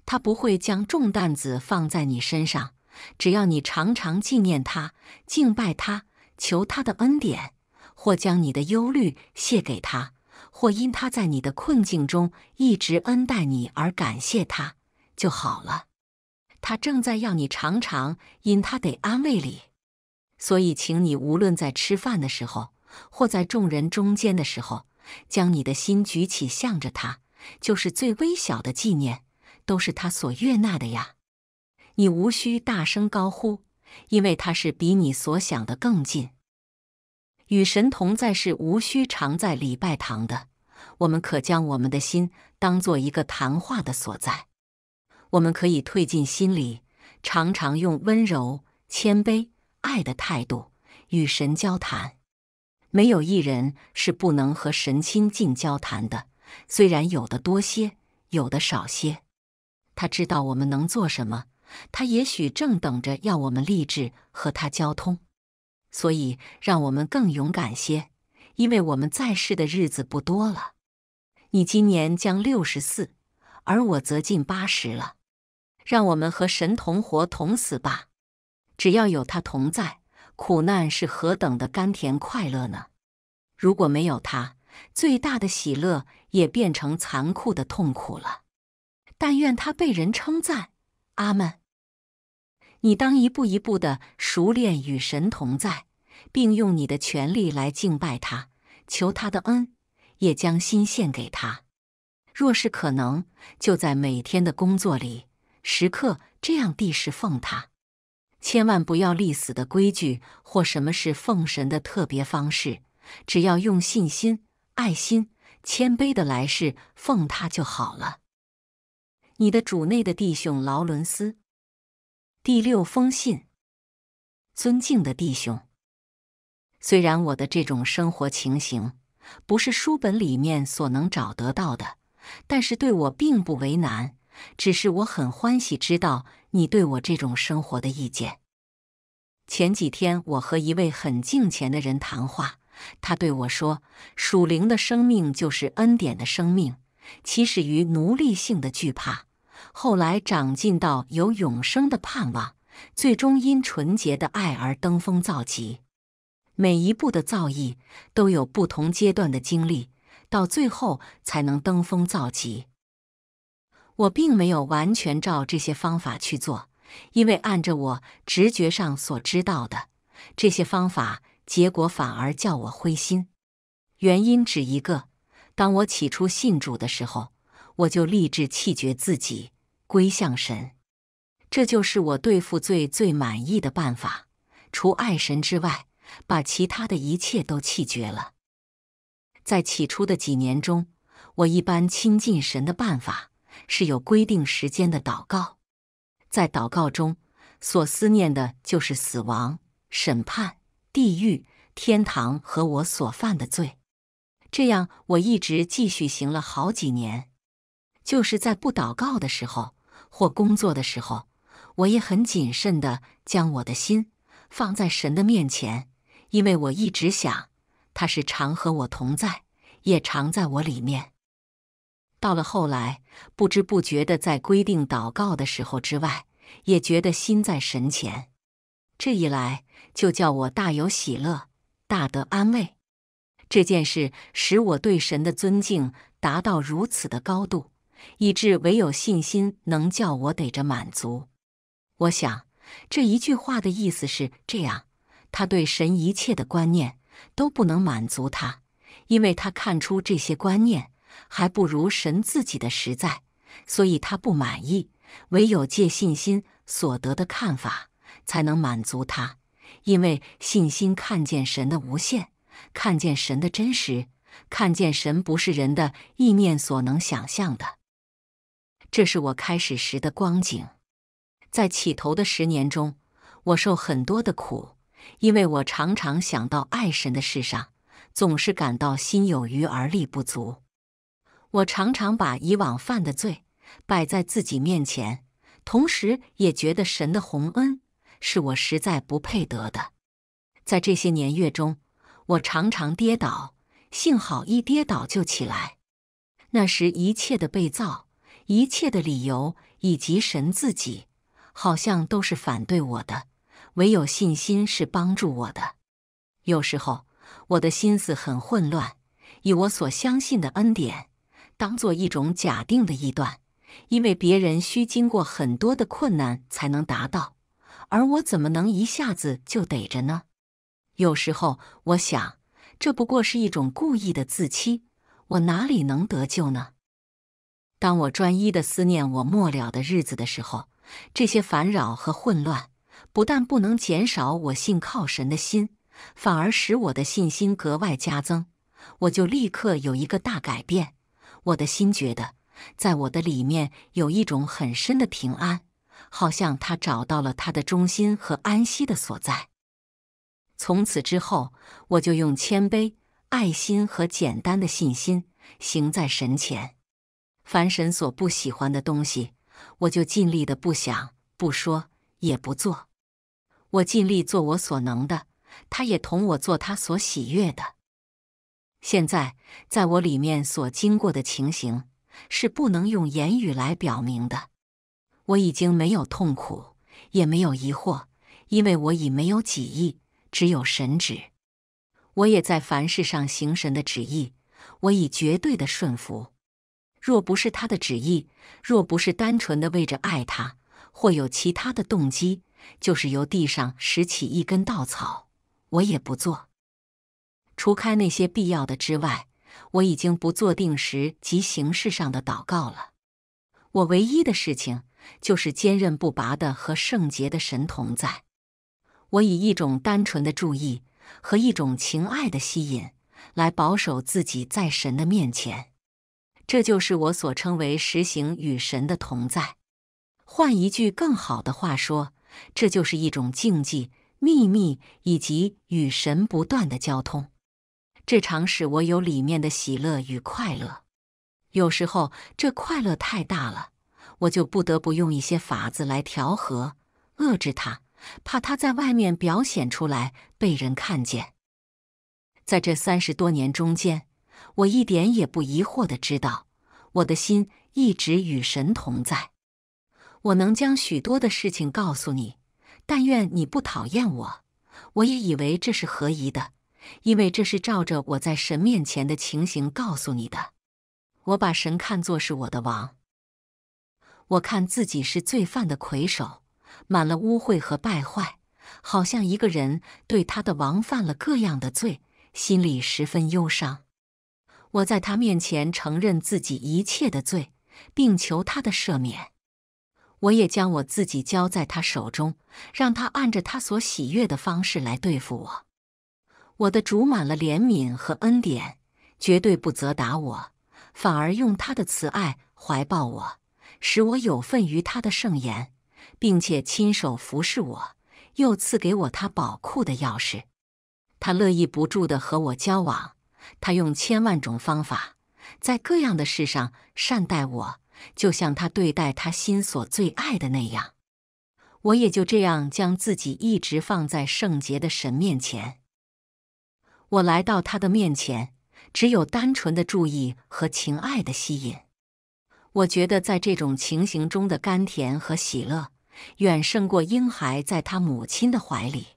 他不会将重担子放在你身上，只要你常常纪念他、敬拜他、求他的恩典，或将你的忧虑卸给他。或因他在你的困境中一直恩待你而感谢他就好了。他正在要你常常因他得安慰里，所以请你无论在吃饭的时候或在众人中间的时候，将你的心举起向着他，就是最微小的纪念，都是他所悦纳的呀。你无需大声高呼，因为他是比你所想的更近。与神同在是无需常在礼拜堂的。我们可将我们的心当做一个谈话的所在。我们可以退进心里，常常用温柔、谦卑、爱的态度与神交谈。没有一人是不能和神亲近交谈的，虽然有的多些，有的少些。他知道我们能做什么，他也许正等着要我们立志和他交通。所以，让我们更勇敢些，因为我们在世的日子不多了。你今年将六十四，而我则近八十了。让我们和神同活、同死吧。只要有他同在，苦难是何等的甘甜快乐呢？如果没有他，最大的喜乐也变成残酷的痛苦了。但愿他被人称赞。阿门。你当一步一步的熟练与神同在，并用你的权力来敬拜他，求他的恩，也将心献给他。若是可能，就在每天的工作里时刻这样地侍奉他。千万不要立死的规矩或什么是奉神的特别方式，只要用信心、爱心、谦卑的来侍奉他就好了。你的主内的弟兄劳伦斯。第六封信，尊敬的弟兄，虽然我的这种生活情形不是书本里面所能找得到的，但是对我并不为难，只是我很欢喜知道你对我这种生活的意见。前几天我和一位很敬虔的人谈话，他对我说：“属灵的生命就是恩典的生命，起始于奴隶性的惧怕。”后来长进到有永生的盼望，最终因纯洁的爱而登峰造极。每一步的造诣都有不同阶段的经历，到最后才能登峰造极。我并没有完全照这些方法去做，因为按着我直觉上所知道的这些方法，结果反而叫我灰心。原因只一个：当我起初信主的时候。我就立志弃绝自己，归向神，这就是我对付罪最满意的办法。除爱神之外，把其他的一切都弃绝了。在起初的几年中，我一般亲近神的办法是有规定时间的祷告，在祷告中所思念的就是死亡、审判、地狱、天堂和我所犯的罪。这样，我一直继续行了好几年。就是在不祷告的时候或工作的时候，我也很谨慎地将我的心放在神的面前，因为我一直想，他是常和我同在，也常在我里面。到了后来，不知不觉的在规定祷告的时候之外，也觉得心在神前，这一来就叫我大有喜乐，大得安慰。这件事使我对神的尊敬达到如此的高度。以致唯有信心能叫我逮着满足。我想这一句话的意思是这样：他对神一切的观念都不能满足他，因为他看出这些观念还不如神自己的实在，所以他不满意。唯有借信心所得的看法才能满足他，因为信心看见神的无限，看见神的真实，看见神不是人的意念所能想象的。这是我开始时的光景，在起头的十年中，我受很多的苦，因为我常常想到爱神的事上，总是感到心有余而力不足。我常常把以往犯的罪摆在自己面前，同时也觉得神的洪恩是我实在不配得的。在这些年月中，我常常跌倒，幸好一跌倒就起来。那时一切的被造。一切的理由以及神自己，好像都是反对我的；唯有信心是帮助我的。有时候我的心思很混乱，以我所相信的恩典，当做一种假定的臆断，因为别人需经过很多的困难才能达到，而我怎么能一下子就逮着呢？有时候我想，这不过是一种故意的自欺。我哪里能得救呢？当我专一的思念我末了的日子的时候，这些烦扰和混乱不但不能减少我信靠神的心，反而使我的信心格外加增。我就立刻有一个大改变，我的心觉得在我的里面有一种很深的平安，好像他找到了他的中心和安息的所在。从此之后，我就用谦卑、爱心和简单的信心行在神前。凡神所不喜欢的东西，我就尽力的不想、不说、也不做。我尽力做我所能的，他也同我做他所喜悦的。现在在我里面所经过的情形是不能用言语来表明的。我已经没有痛苦，也没有疑惑，因为我已没有己意，只有神旨。我也在凡事上行神的旨意，我以绝对的顺服。若不是他的旨意，若不是单纯的为着爱他，或有其他的动机，就是由地上拾起一根稻草，我也不做。除开那些必要的之外，我已经不做定时及形式上的祷告了。我唯一的事情，就是坚韧不拔的和圣洁的神同在。我以一种单纯的注意和一种情爱的吸引，来保守自己在神的面前。这就是我所称为实行与神的同在。换一句更好的话说，这就是一种静寂、秘密以及与神不断的交通。这常使我有里面的喜乐与快乐。有时候这快乐太大了，我就不得不用一些法子来调和、遏制它，怕它在外面表显出来被人看见。在这三十多年中间。我一点也不疑惑的知道，我的心一直与神同在。我能将许多的事情告诉你，但愿你不讨厌我。我也以为这是合宜的，因为这是照着我在神面前的情形告诉你的。我把神看作是我的王，我看自己是罪犯的魁首，满了污秽和败坏，好像一个人对他的王犯了各样的罪，心里十分忧伤。我在他面前承认自己一切的罪，并求他的赦免。我也将我自己交在他手中，让他按着他所喜悦的方式来对付我。我的主满了怜悯和恩典，绝对不责打我，反而用他的慈爱怀抱我，使我有份于他的圣言，并且亲手服侍我，又赐给我他宝库的钥匙。他乐意不住地和我交往。他用千万种方法，在各样的事上善待我，就像他对待他心所最爱的那样。我也就这样将自己一直放在圣洁的神面前。我来到他的面前，只有单纯的注意和情爱的吸引。我觉得在这种情形中的甘甜和喜乐，远胜过婴孩在他母亲的怀里。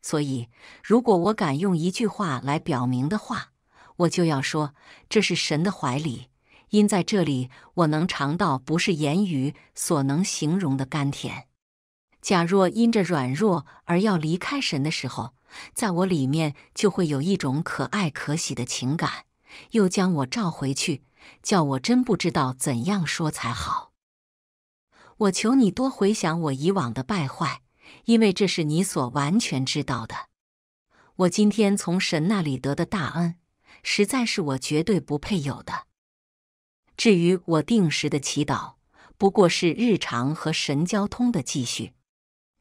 所以，如果我敢用一句话来表明的话，我就要说，这是神的怀里，因在这里我能尝到不是言语所能形容的甘甜。假若因着软弱而要离开神的时候，在我里面就会有一种可爱可喜的情感，又将我召回去，叫我真不知道怎样说才好。我求你多回想我以往的败坏，因为这是你所完全知道的。我今天从神那里得的大恩。实在是我绝对不配有的。至于我定时的祈祷，不过是日常和神交通的继续。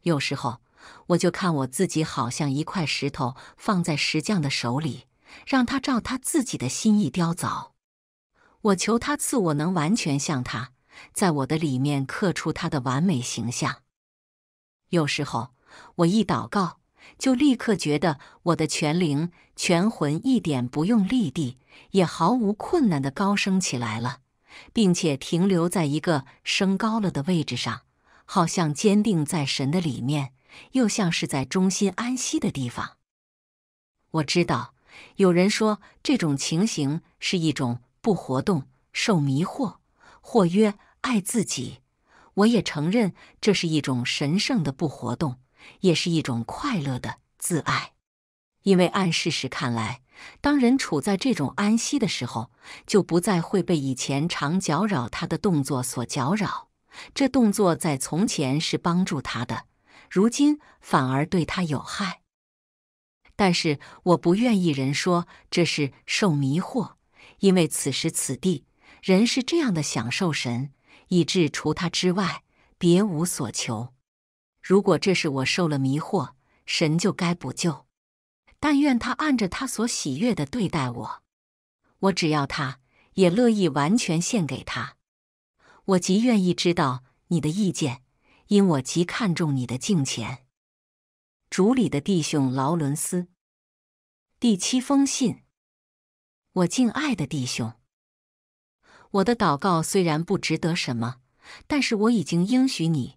有时候，我就看我自己好像一块石头放在石匠的手里，让他照他自己的心意雕凿。我求他赐我能完全像他，在我的里面刻出他的完美形象。有时候，我一祷告。就立刻觉得我的全灵、全魂一点不用力地，也毫无困难的高升起来了，并且停留在一个升高了的位置上，好像坚定在神的里面，又像是在中心安息的地方。我知道有人说这种情形是一种不活动、受迷惑，或曰爱自己。我也承认这是一种神圣的不活动。也是一种快乐的自爱，因为按事实看来，当人处在这种安息的时候，就不再会被以前常搅扰他的动作所搅扰。这动作在从前是帮助他的，如今反而对他有害。但是我不愿意人说这是受迷惑，因为此时此地，人是这样的享受神，以致除他之外别无所求。如果这是我受了迷惑，神就该补救。但愿他按着他所喜悦的对待我。我只要他，也乐意完全献给他。我极愿意知道你的意见，因我极看重你的敬虔。主里的弟兄劳伦斯，第七封信。我敬爱的弟兄，我的祷告虽然不值得什么，但是我已经应许你。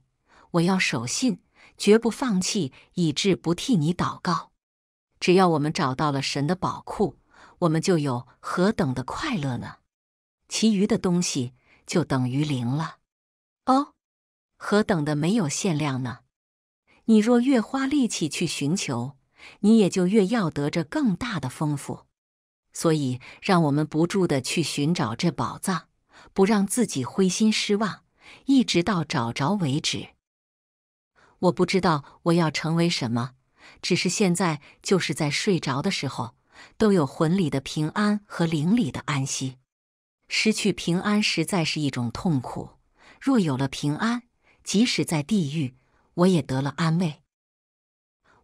我要守信，绝不放弃，以致不替你祷告。只要我们找到了神的宝库，我们就有何等的快乐呢？其余的东西就等于零了。哦，何等的没有限量呢！你若越花力气去寻求，你也就越要得着更大的丰富。所以，让我们不住的去寻找这宝藏，不让自己灰心失望，一直到找着为止。我不知道我要成为什么，只是现在就是在睡着的时候，都有魂里的平安和灵里的安息。失去平安实在是一种痛苦。若有了平安，即使在地狱，我也得了安慰。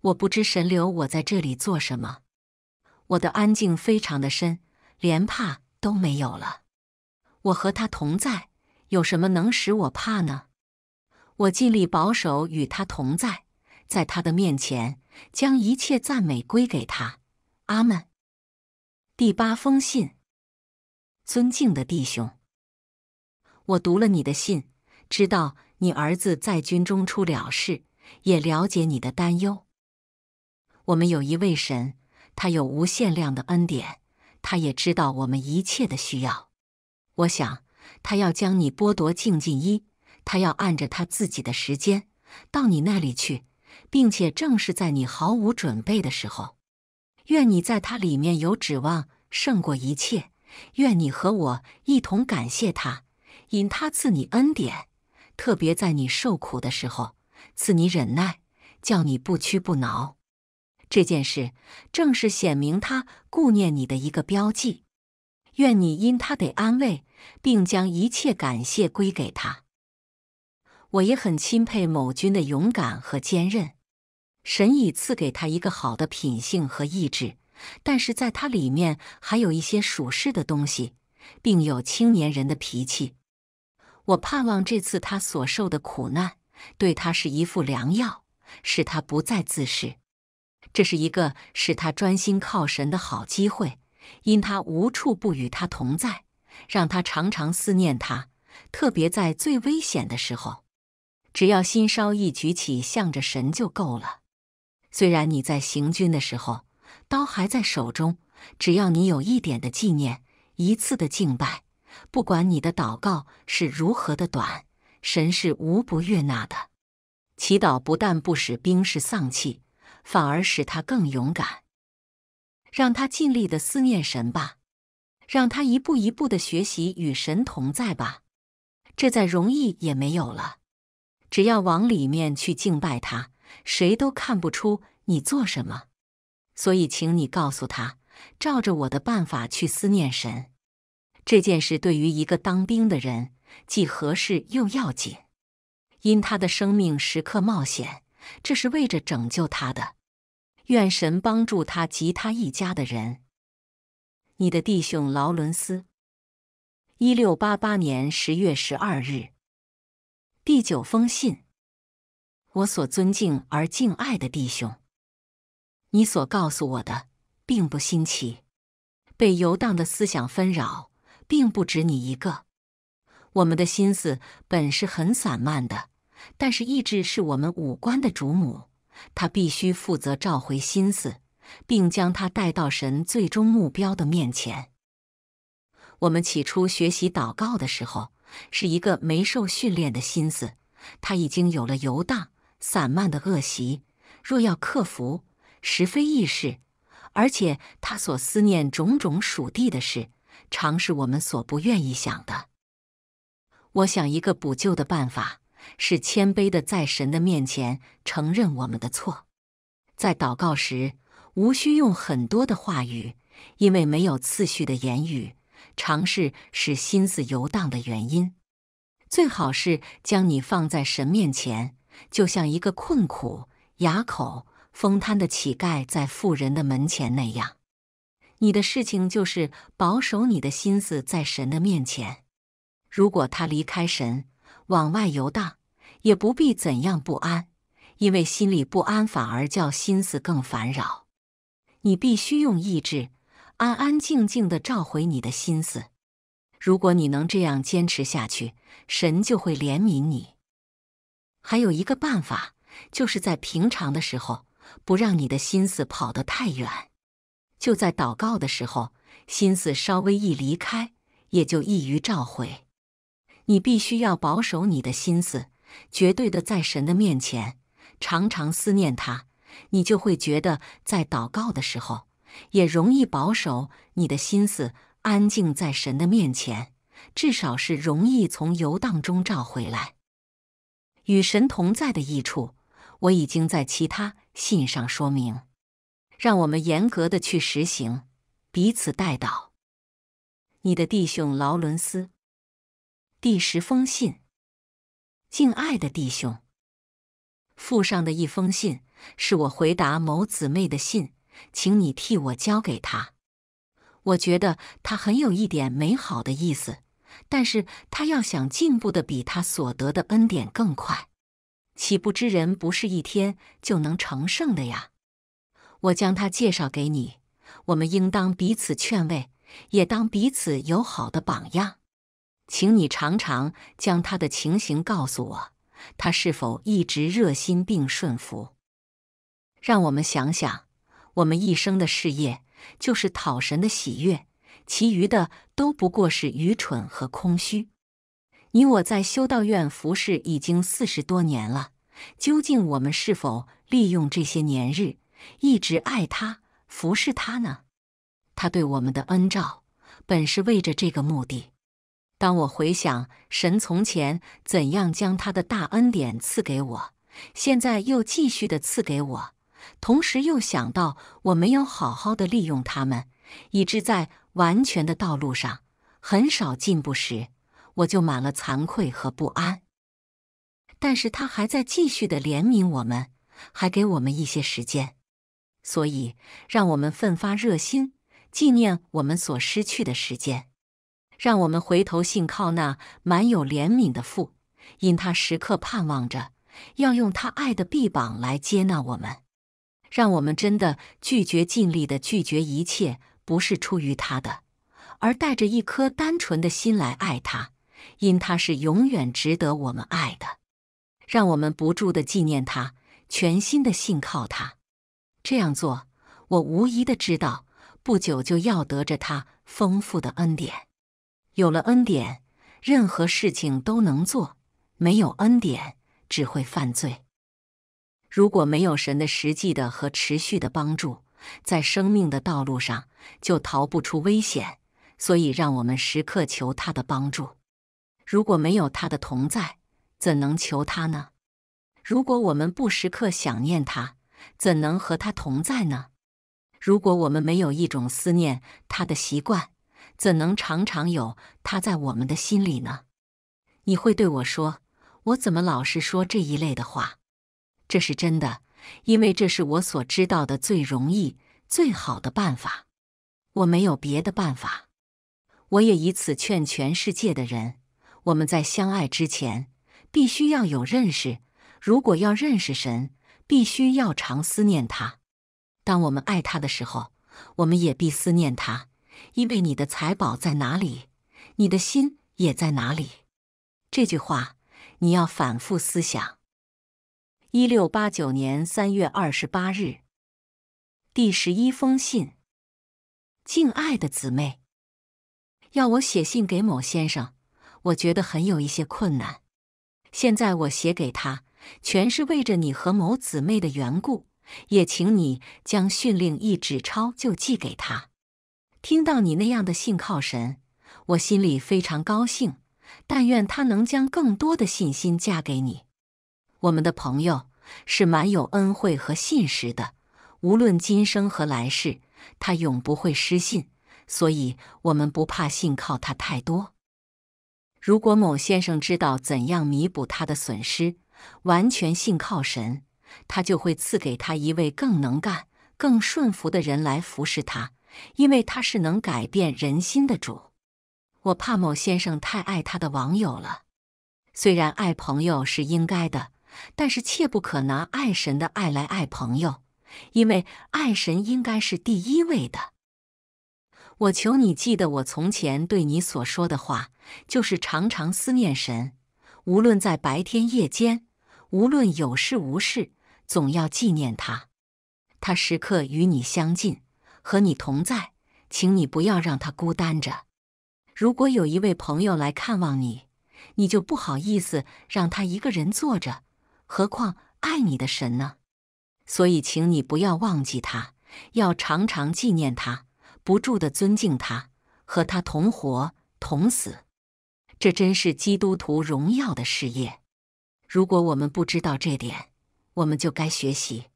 我不知神留我在这里做什么。我的安静非常的深，连怕都没有了。我和他同在，有什么能使我怕呢？我尽力保守与他同在，在他的面前将一切赞美归给他。阿门。第八封信，尊敬的弟兄，我读了你的信，知道你儿子在军中出了事，也了解你的担忧。我们有一位神，他有无限量的恩典，他也知道我们一切的需要。我想他要将你剥夺静静一。他要按着他自己的时间到你那里去，并且正是在你毫无准备的时候。愿你在他里面有指望胜过一切。愿你和我一同感谢他，引他赐你恩典，特别在你受苦的时候赐你忍耐，叫你不屈不挠。这件事正是显明他顾念你的一个标记。愿你因他得安慰，并将一切感谢归给他。我也很钦佩某君的勇敢和坚韧，神已赐给他一个好的品性和意志，但是在他里面还有一些属世的东西，并有青年人的脾气。我盼望这次他所受的苦难对他是一副良药，使他不再自恃，这是一个使他专心靠神的好机会，因他无处不与他同在，让他常常思念他，特别在最危险的时候。只要心稍一举起，向着神就够了。虽然你在行军的时候，刀还在手中，只要你有一点的纪念，一次的敬拜，不管你的祷告是如何的短，神是无不悦纳的。祈祷不但不使兵士丧气，反而使他更勇敢，让他尽力的思念神吧，让他一步一步的学习与神同在吧。这再容易也没有了。只要往里面去敬拜他，谁都看不出你做什么。所以，请你告诉他，照着我的办法去思念神。这件事对于一个当兵的人既合适又要紧，因他的生命时刻冒险，这是为着拯救他的。愿神帮助他及他一家的人。你的弟兄劳伦斯，一六八八年十月十二日。第九封信，我所尊敬而敬爱的弟兄，你所告诉我的并不新奇。被游荡的思想纷扰，并不止你一个。我们的心思本是很散漫的，但是意志是我们五官的主母，他必须负责召回心思，并将它带到神最终目标的面前。我们起初学习祷告的时候。是一个没受训练的心思，他已经有了游荡散漫的恶习。若要克服，实非易事。而且他所思念种种属地的事，常是我们所不愿意想的。我想一个补救的办法，是谦卑的在神的面前承认我们的错，在祷告时无需用很多的话语，因为没有次序的言语。尝试使心思游荡的原因，最好是将你放在神面前，就像一个困苦、哑口、疯瘫的乞丐在富人的门前那样。你的事情就是保守你的心思在神的面前。如果他离开神往外游荡，也不必怎样不安，因为心里不安反而叫心思更烦扰。你必须用意志。安安静静的召回你的心思，如果你能这样坚持下去，神就会怜悯你。还有一个办法，就是在平常的时候不让你的心思跑得太远，就在祷告的时候，心思稍微一离开，也就易于召回。你必须要保守你的心思，绝对的在神的面前，常常思念他，你就会觉得在祷告的时候。也容易保守你的心思，安静在神的面前，至少是容易从游荡中召回来。与神同在的益处，我已经在其他信上说明。让我们严格的去实行，彼此代祷。你的弟兄劳伦斯。第十封信，敬爱的弟兄，附上的一封信是我回答某姊妹的信。请你替我交给他。我觉得他很有一点美好的意思，但是他要想进步的比他所得的恩典更快，岂不知人不是一天就能成圣的呀？我将他介绍给你，我们应当彼此劝慰，也当彼此友好的榜样。请你常常将他的情形告诉我，他是否一直热心并顺服？让我们想想。我们一生的事业就是讨神的喜悦，其余的都不过是愚蠢和空虚。你我在修道院服侍已经四十多年了，究竟我们是否利用这些年日一直爱他、服侍他呢？他对我们的恩照本是为着这个目的。当我回想神从前怎样将他的大恩典赐给我，现在又继续的赐给我。同时又想到我没有好好的利用他们，以致在完全的道路上很少进步时，我就满了惭愧和不安。但是他还在继续的怜悯我们，还给我们一些时间，所以让我们奋发热心，纪念我们所失去的时间，让我们回头信靠那满有怜悯的父，因他时刻盼望着要用他爱的臂膀来接纳我们。让我们真的拒绝尽力的拒绝一切不是出于他的，而带着一颗单纯的心来爱他，因他是永远值得我们爱的。让我们不住的纪念他，全心的信靠他。这样做，我无疑的知道，不久就要得着他丰富的恩典。有了恩典，任何事情都能做；没有恩典，只会犯罪。如果没有神的实际的和持续的帮助，在生命的道路上就逃不出危险。所以，让我们时刻求他的帮助。如果没有他的同在，怎能求他呢？如果我们不时刻想念他，怎能和他同在呢？如果我们没有一种思念他的习惯，怎能常常有他在我们的心里呢？你会对我说：“我怎么老是说这一类的话？”这是真的，因为这是我所知道的最容易、最好的办法。我没有别的办法，我也以此劝全世界的人：我们在相爱之前，必须要有认识。如果要认识神，必须要常思念他。当我们爱他的时候，我们也必思念他，因为你的财宝在哪里，你的心也在哪里。这句话你要反复思想。一六八九年三月二十八日，第十一封信，敬爱的姊妹，要我写信给某先生，我觉得很有一些困难。现在我写给他，全是为着你和某姊妹的缘故，也请你将训令一纸抄就寄给他。听到你那样的信靠神，我心里非常高兴，但愿他能将更多的信心加给你。我们的朋友是满有恩惠和信实的，无论今生和来世，他永不会失信，所以我们不怕信靠他太多。如果某先生知道怎样弥补他的损失，完全信靠神，他就会赐给他一位更能干、更顺服的人来服侍他，因为他是能改变人心的主。我怕某先生太爱他的网友了，虽然爱朋友是应该的。但是切不可拿爱神的爱来爱朋友，因为爱神应该是第一位的。我求你记得我从前对你所说的话，就是常常思念神，无论在白天夜间，无论有事无事，总要纪念他。他时刻与你相近，和你同在，请你不要让他孤单着。如果有一位朋友来看望你，你就不好意思让他一个人坐着。何况爱你的神呢？所以，请你不要忘记他，要常常纪念他，不住的尊敬他，和他同活同死。这真是基督徒荣耀的事业。如果我们不知道这点，我们就该学习。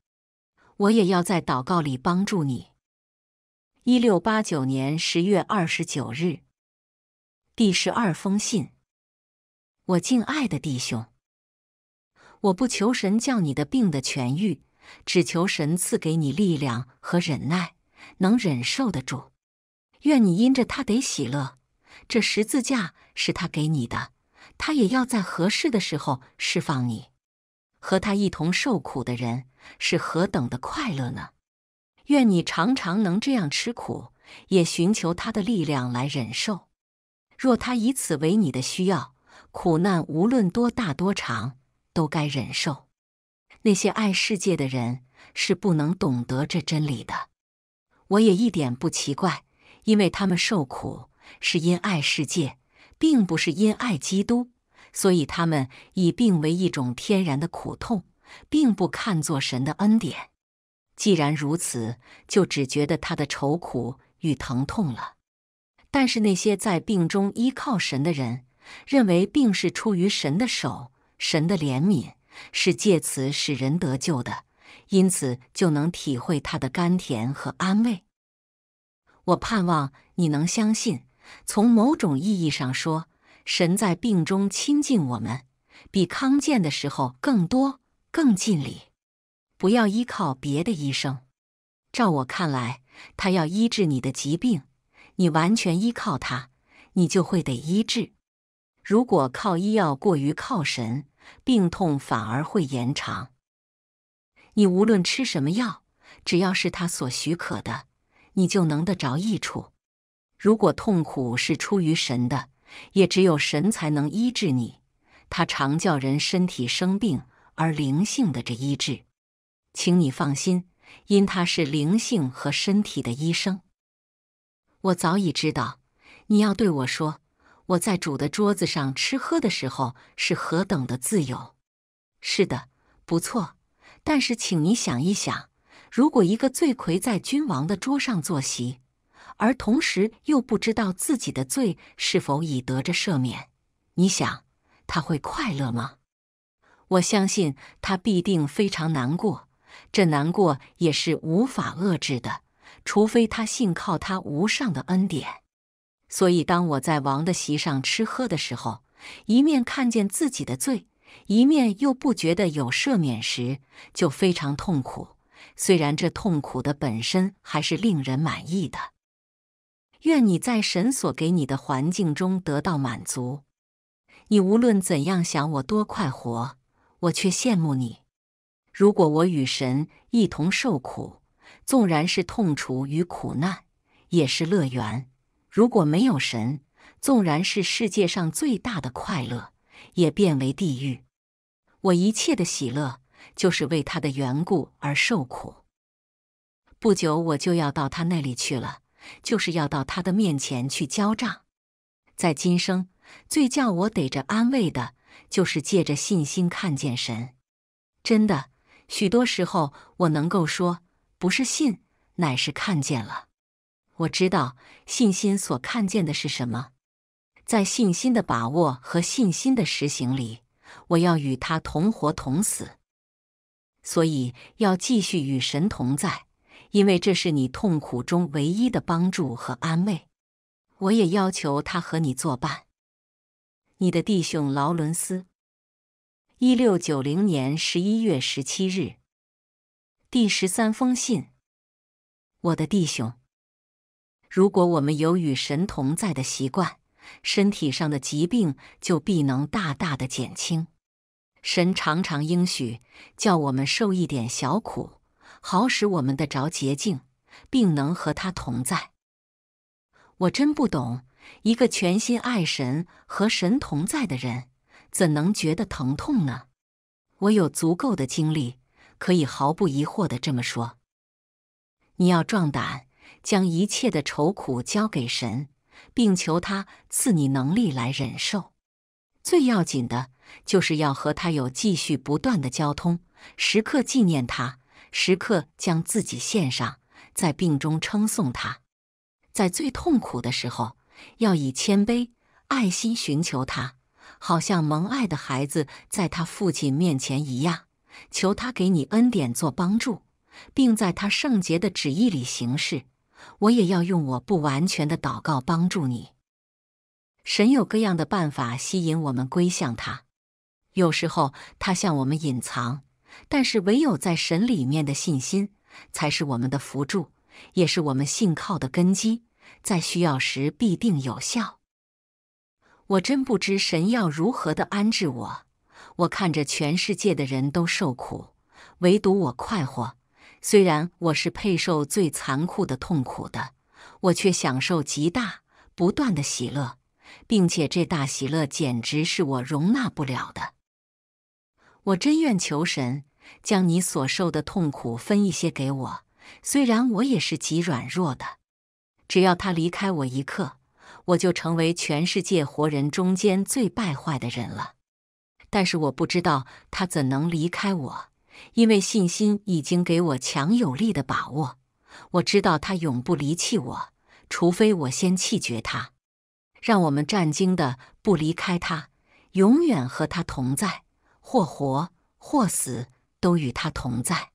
我也要在祷告里帮助你。一六八九年十月二十九日，第十二封信，我敬爱的弟兄。我不求神叫你的病的痊愈，只求神赐给你力量和忍耐，能忍受得住。愿你因着他得喜乐。这十字架是他给你的，他也要在合适的时候释放你。和他一同受苦的人是何等的快乐呢？愿你常常能这样吃苦，也寻求他的力量来忍受。若他以此为你的需要，苦难无论多大多长。都该忍受。那些爱世界的人是不能懂得这真理的。我也一点不奇怪，因为他们受苦是因爱世界，并不是因爱基督，所以他们以病为一种天然的苦痛，并不看作神的恩典。既然如此，就只觉得他的愁苦与疼痛了。但是那些在病中依靠神的人，认为病是出于神的手。神的怜悯是借此使人得救的，因此就能体会他的甘甜和安慰。我盼望你能相信，从某种意义上说，神在病中亲近我们，比康健的时候更多更近。里不要依靠别的医生，照我看来，他要医治你的疾病，你完全依靠他，你就会得医治。如果靠医药过于靠神。病痛反而会延长。你无论吃什么药，只要是他所许可的，你就能得着益处。如果痛苦是出于神的，也只有神才能医治你。他常叫人身体生病，而灵性的这医治，请你放心，因他是灵性和身体的医生。我早已知道，你要对我说。我在主的桌子上吃喝的时候是何等的自由！是的，不错。但是，请你想一想，如果一个罪魁在君王的桌上坐席，而同时又不知道自己的罪是否已得着赦免，你想他会快乐吗？我相信他必定非常难过，这难过也是无法遏制的，除非他信靠他无上的恩典。所以，当我在王的席上吃喝的时候，一面看见自己的罪，一面又不觉得有赦免时，就非常痛苦。虽然这痛苦的本身还是令人满意的。愿你在神所给你的环境中得到满足。你无论怎样想我多快活，我却羡慕你。如果我与神一同受苦，纵然是痛楚与苦难，也是乐园。如果没有神，纵然是世界上最大的快乐，也变为地狱。我一切的喜乐，就是为他的缘故而受苦。不久我就要到他那里去了，就是要到他的面前去交账。在今生，最叫我得着安慰的，就是借着信心看见神。真的，许多时候我能够说，不是信，乃是看见了。我知道信心所看见的是什么，在信心的把握和信心的实行里，我要与他同活同死，所以要继续与神同在，因为这是你痛苦中唯一的帮助和安慰。我也要求他和你作伴。你的弟兄劳伦斯，一六九零年十一月十七日，第十三封信，我的弟兄。如果我们有与神同在的习惯，身体上的疾病就必能大大的减轻。神常常应许，叫我们受一点小苦，好使我们的着洁净，并能和他同在。我真不懂，一个全心爱神和神同在的人，怎能觉得疼痛呢？我有足够的精力，可以毫不疑惑的这么说。你要壮胆。将一切的愁苦交给神，并求他赐你能力来忍受。最要紧的就是要和他有继续不断的交通，时刻纪念他，时刻将自己献上，在病中称颂他，在最痛苦的时候要以谦卑爱心寻求他，好像蒙爱的孩子在他父亲面前一样，求他给你恩典做帮助，并在他圣洁的旨意里行事。我也要用我不完全的祷告帮助你。神有各样的办法吸引我们归向他，有时候他向我们隐藏，但是唯有在神里面的信心才是我们的扶助，也是我们信靠的根基，在需要时必定有效。我真不知神要如何的安置我，我看着全世界的人都受苦，唯独我快活。虽然我是配受最残酷的痛苦的，我却享受极大不断的喜乐，并且这大喜乐简直是我容纳不了的。我真愿求神将你所受的痛苦分一些给我，虽然我也是极软弱的。只要他离开我一刻，我就成为全世界活人中间最败坏的人了。但是我不知道他怎能离开我。因为信心已经给我强有力的把握，我知道他永不离弃我，除非我先弃绝他。让我们战兢的不离开他，永远和他同在，或活或死都与他同在。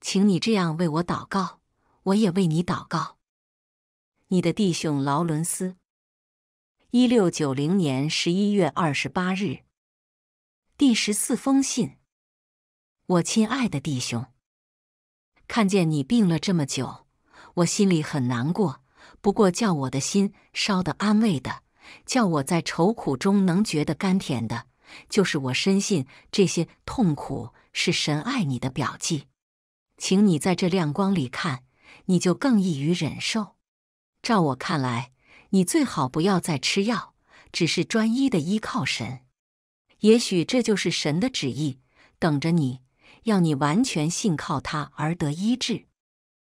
请你这样为我祷告，我也为你祷告。你的弟兄劳伦斯，一六九零年十一月二十八日，第十四封信。我亲爱的弟兄，看见你病了这么久，我心里很难过。不过叫我的心烧的安慰的，叫我在愁苦中能觉得甘甜的，就是我深信这些痛苦是神爱你的标记。请你在这亮光里看，你就更易于忍受。照我看来，你最好不要再吃药，只是专一的依靠神。也许这就是神的旨意，等着你。要你完全信靠他而得医治，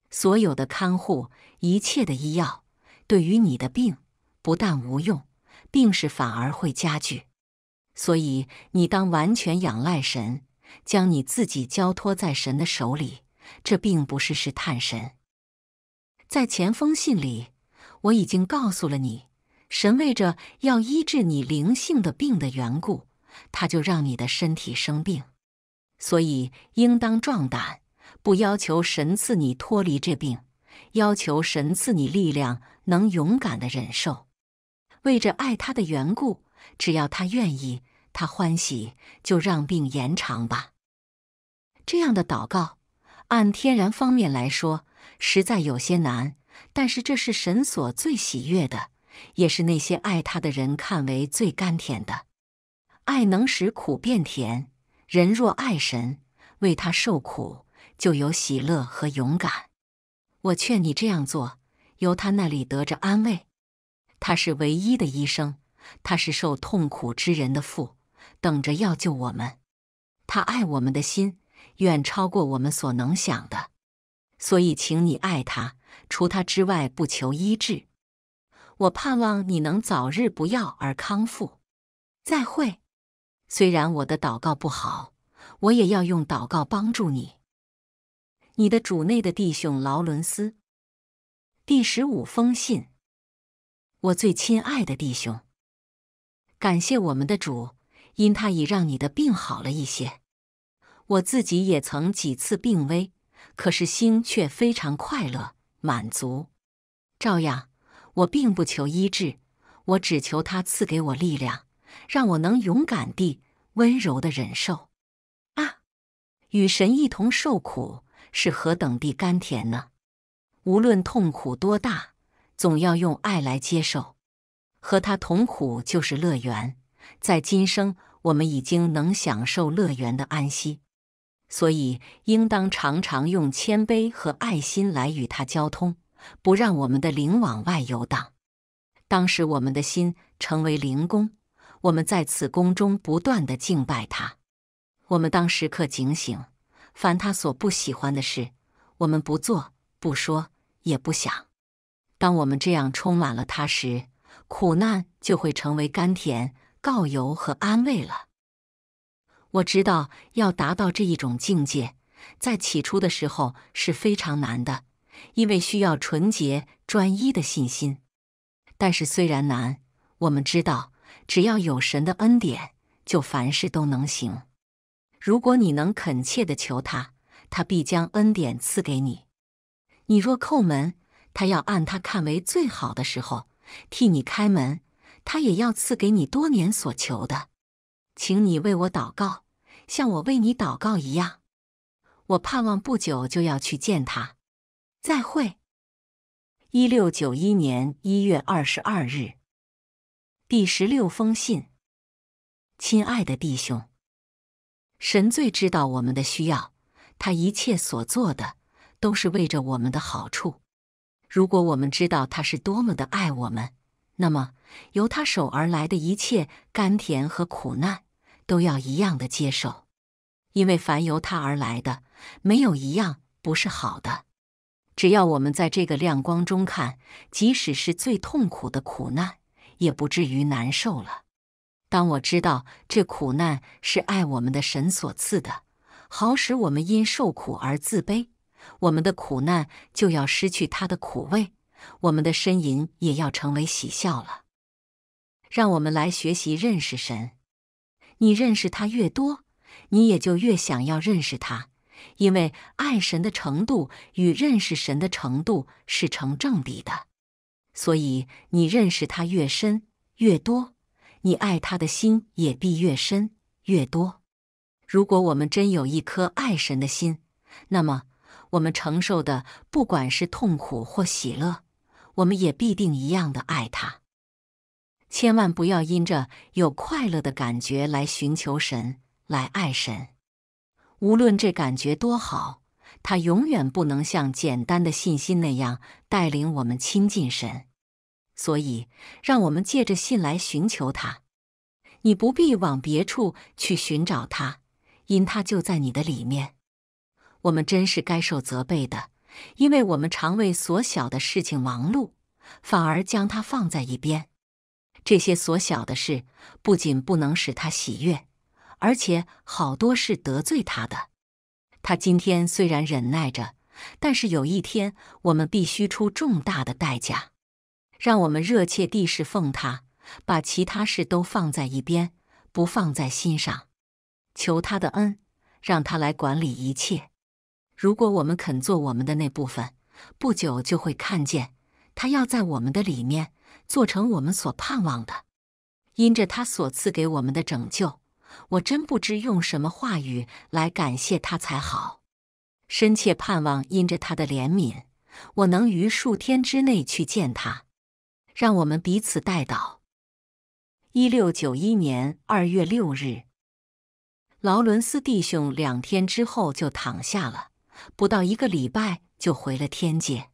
所有的看护、一切的医药，对于你的病不但无用，病势反而会加剧。所以你当完全仰赖神，将你自己交托在神的手里。这并不是试探神。在前封信里我已经告诉了你，神为着要医治你灵性的病的缘故，他就让你的身体生病。所以，应当壮胆，不要求神赐你脱离这病，要求神赐你力量，能勇敢的忍受。为着爱他的缘故，只要他愿意，他欢喜，就让病延长吧。这样的祷告，按天然方面来说，实在有些难，但是这是神所最喜悦的，也是那些爱他的人看为最甘甜的。爱能使苦变甜。人若爱神，为他受苦，就有喜乐和勇敢。我劝你这样做，由他那里得着安慰。他是唯一的医生，他是受痛苦之人的父，等着要救我们。他爱我们的心远超过我们所能想的，所以请你爱他，除他之外不求医治。我盼望你能早日不要而康复。再会。虽然我的祷告不好，我也要用祷告帮助你。你的主内的弟兄劳伦斯，第十五封信。我最亲爱的弟兄，感谢我们的主，因他已让你的病好了一些。我自己也曾几次病危，可是心却非常快乐满足。照样，我并不求医治，我只求他赐给我力量，让我能勇敢地。温柔的忍受啊，与神一同受苦是何等地甘甜呢！无论痛苦多大，总要用爱来接受。和他同苦就是乐园，在今生我们已经能享受乐园的安息，所以应当常常用谦卑和爱心来与他交通，不让我们的灵往外游荡。当时我们的心成为灵宫，我们在此宫中不断的敬拜他，我们当时刻警醒，凡他所不喜欢的事，我们不做、不说、也不想。当我们这样充满了他时，苦难就会成为甘甜、告由和安慰了。我知道要达到这一种境界，在起初的时候是非常难的，因为需要纯洁、专一的信心。但是虽然难，我们知道。只要有神的恩典，就凡事都能行。如果你能恳切的求他，他必将恩典赐给你。你若叩门，他要按他看为最好的时候替你开门。他也要赐给你多年所求的。请你为我祷告，像我为你祷告一样。我盼望不久就要去见他。再会。一六九一年一月二十二日。第十六封信，亲爱的弟兄，神最知道我们的需要，他一切所做的都是为着我们的好处。如果我们知道他是多么的爱我们，那么由他手而来的一切甘甜和苦难，都要一样的接受，因为凡由他而来的，没有一样不是好的。只要我们在这个亮光中看，即使是最痛苦的苦难。也不至于难受了。当我知道这苦难是爱我们的神所赐的，好使我们因受苦而自卑，我们的苦难就要失去它的苦味，我们的呻吟也要成为喜笑了。让我们来学习认识神。你认识他越多，你也就越想要认识他，因为爱神的程度与认识神的程度是成正比的。所以，你认识他越深越多，你爱他的心也必越深越多。如果我们真有一颗爱神的心，那么我们承受的不管是痛苦或喜乐，我们也必定一样的爱他。千万不要因着有快乐的感觉来寻求神，来爱神。无论这感觉多好，它永远不能像简单的信心那样带领我们亲近神。所以，让我们借着信来寻求他。你不必往别处去寻找他，因他就在你的里面。我们真是该受责备的，因为我们常为所小的事情忙碌，反而将他放在一边。这些所小的事不仅不能使他喜悦，而且好多是得罪他的。他今天虽然忍耐着，但是有一天我们必须出重大的代价。让我们热切地侍奉他，把其他事都放在一边，不放在心上，求他的恩，让他来管理一切。如果我们肯做我们的那部分，不久就会看见他要在我们的里面做成我们所盼望的。因着他所赐给我们的拯救，我真不知用什么话语来感谢他才好。深切盼望因着他的怜悯，我能于数天之内去见他。让我们彼此代祷。一六九一年二月六日，劳伦斯弟兄两天之后就躺下了，不到一个礼拜就回了天界。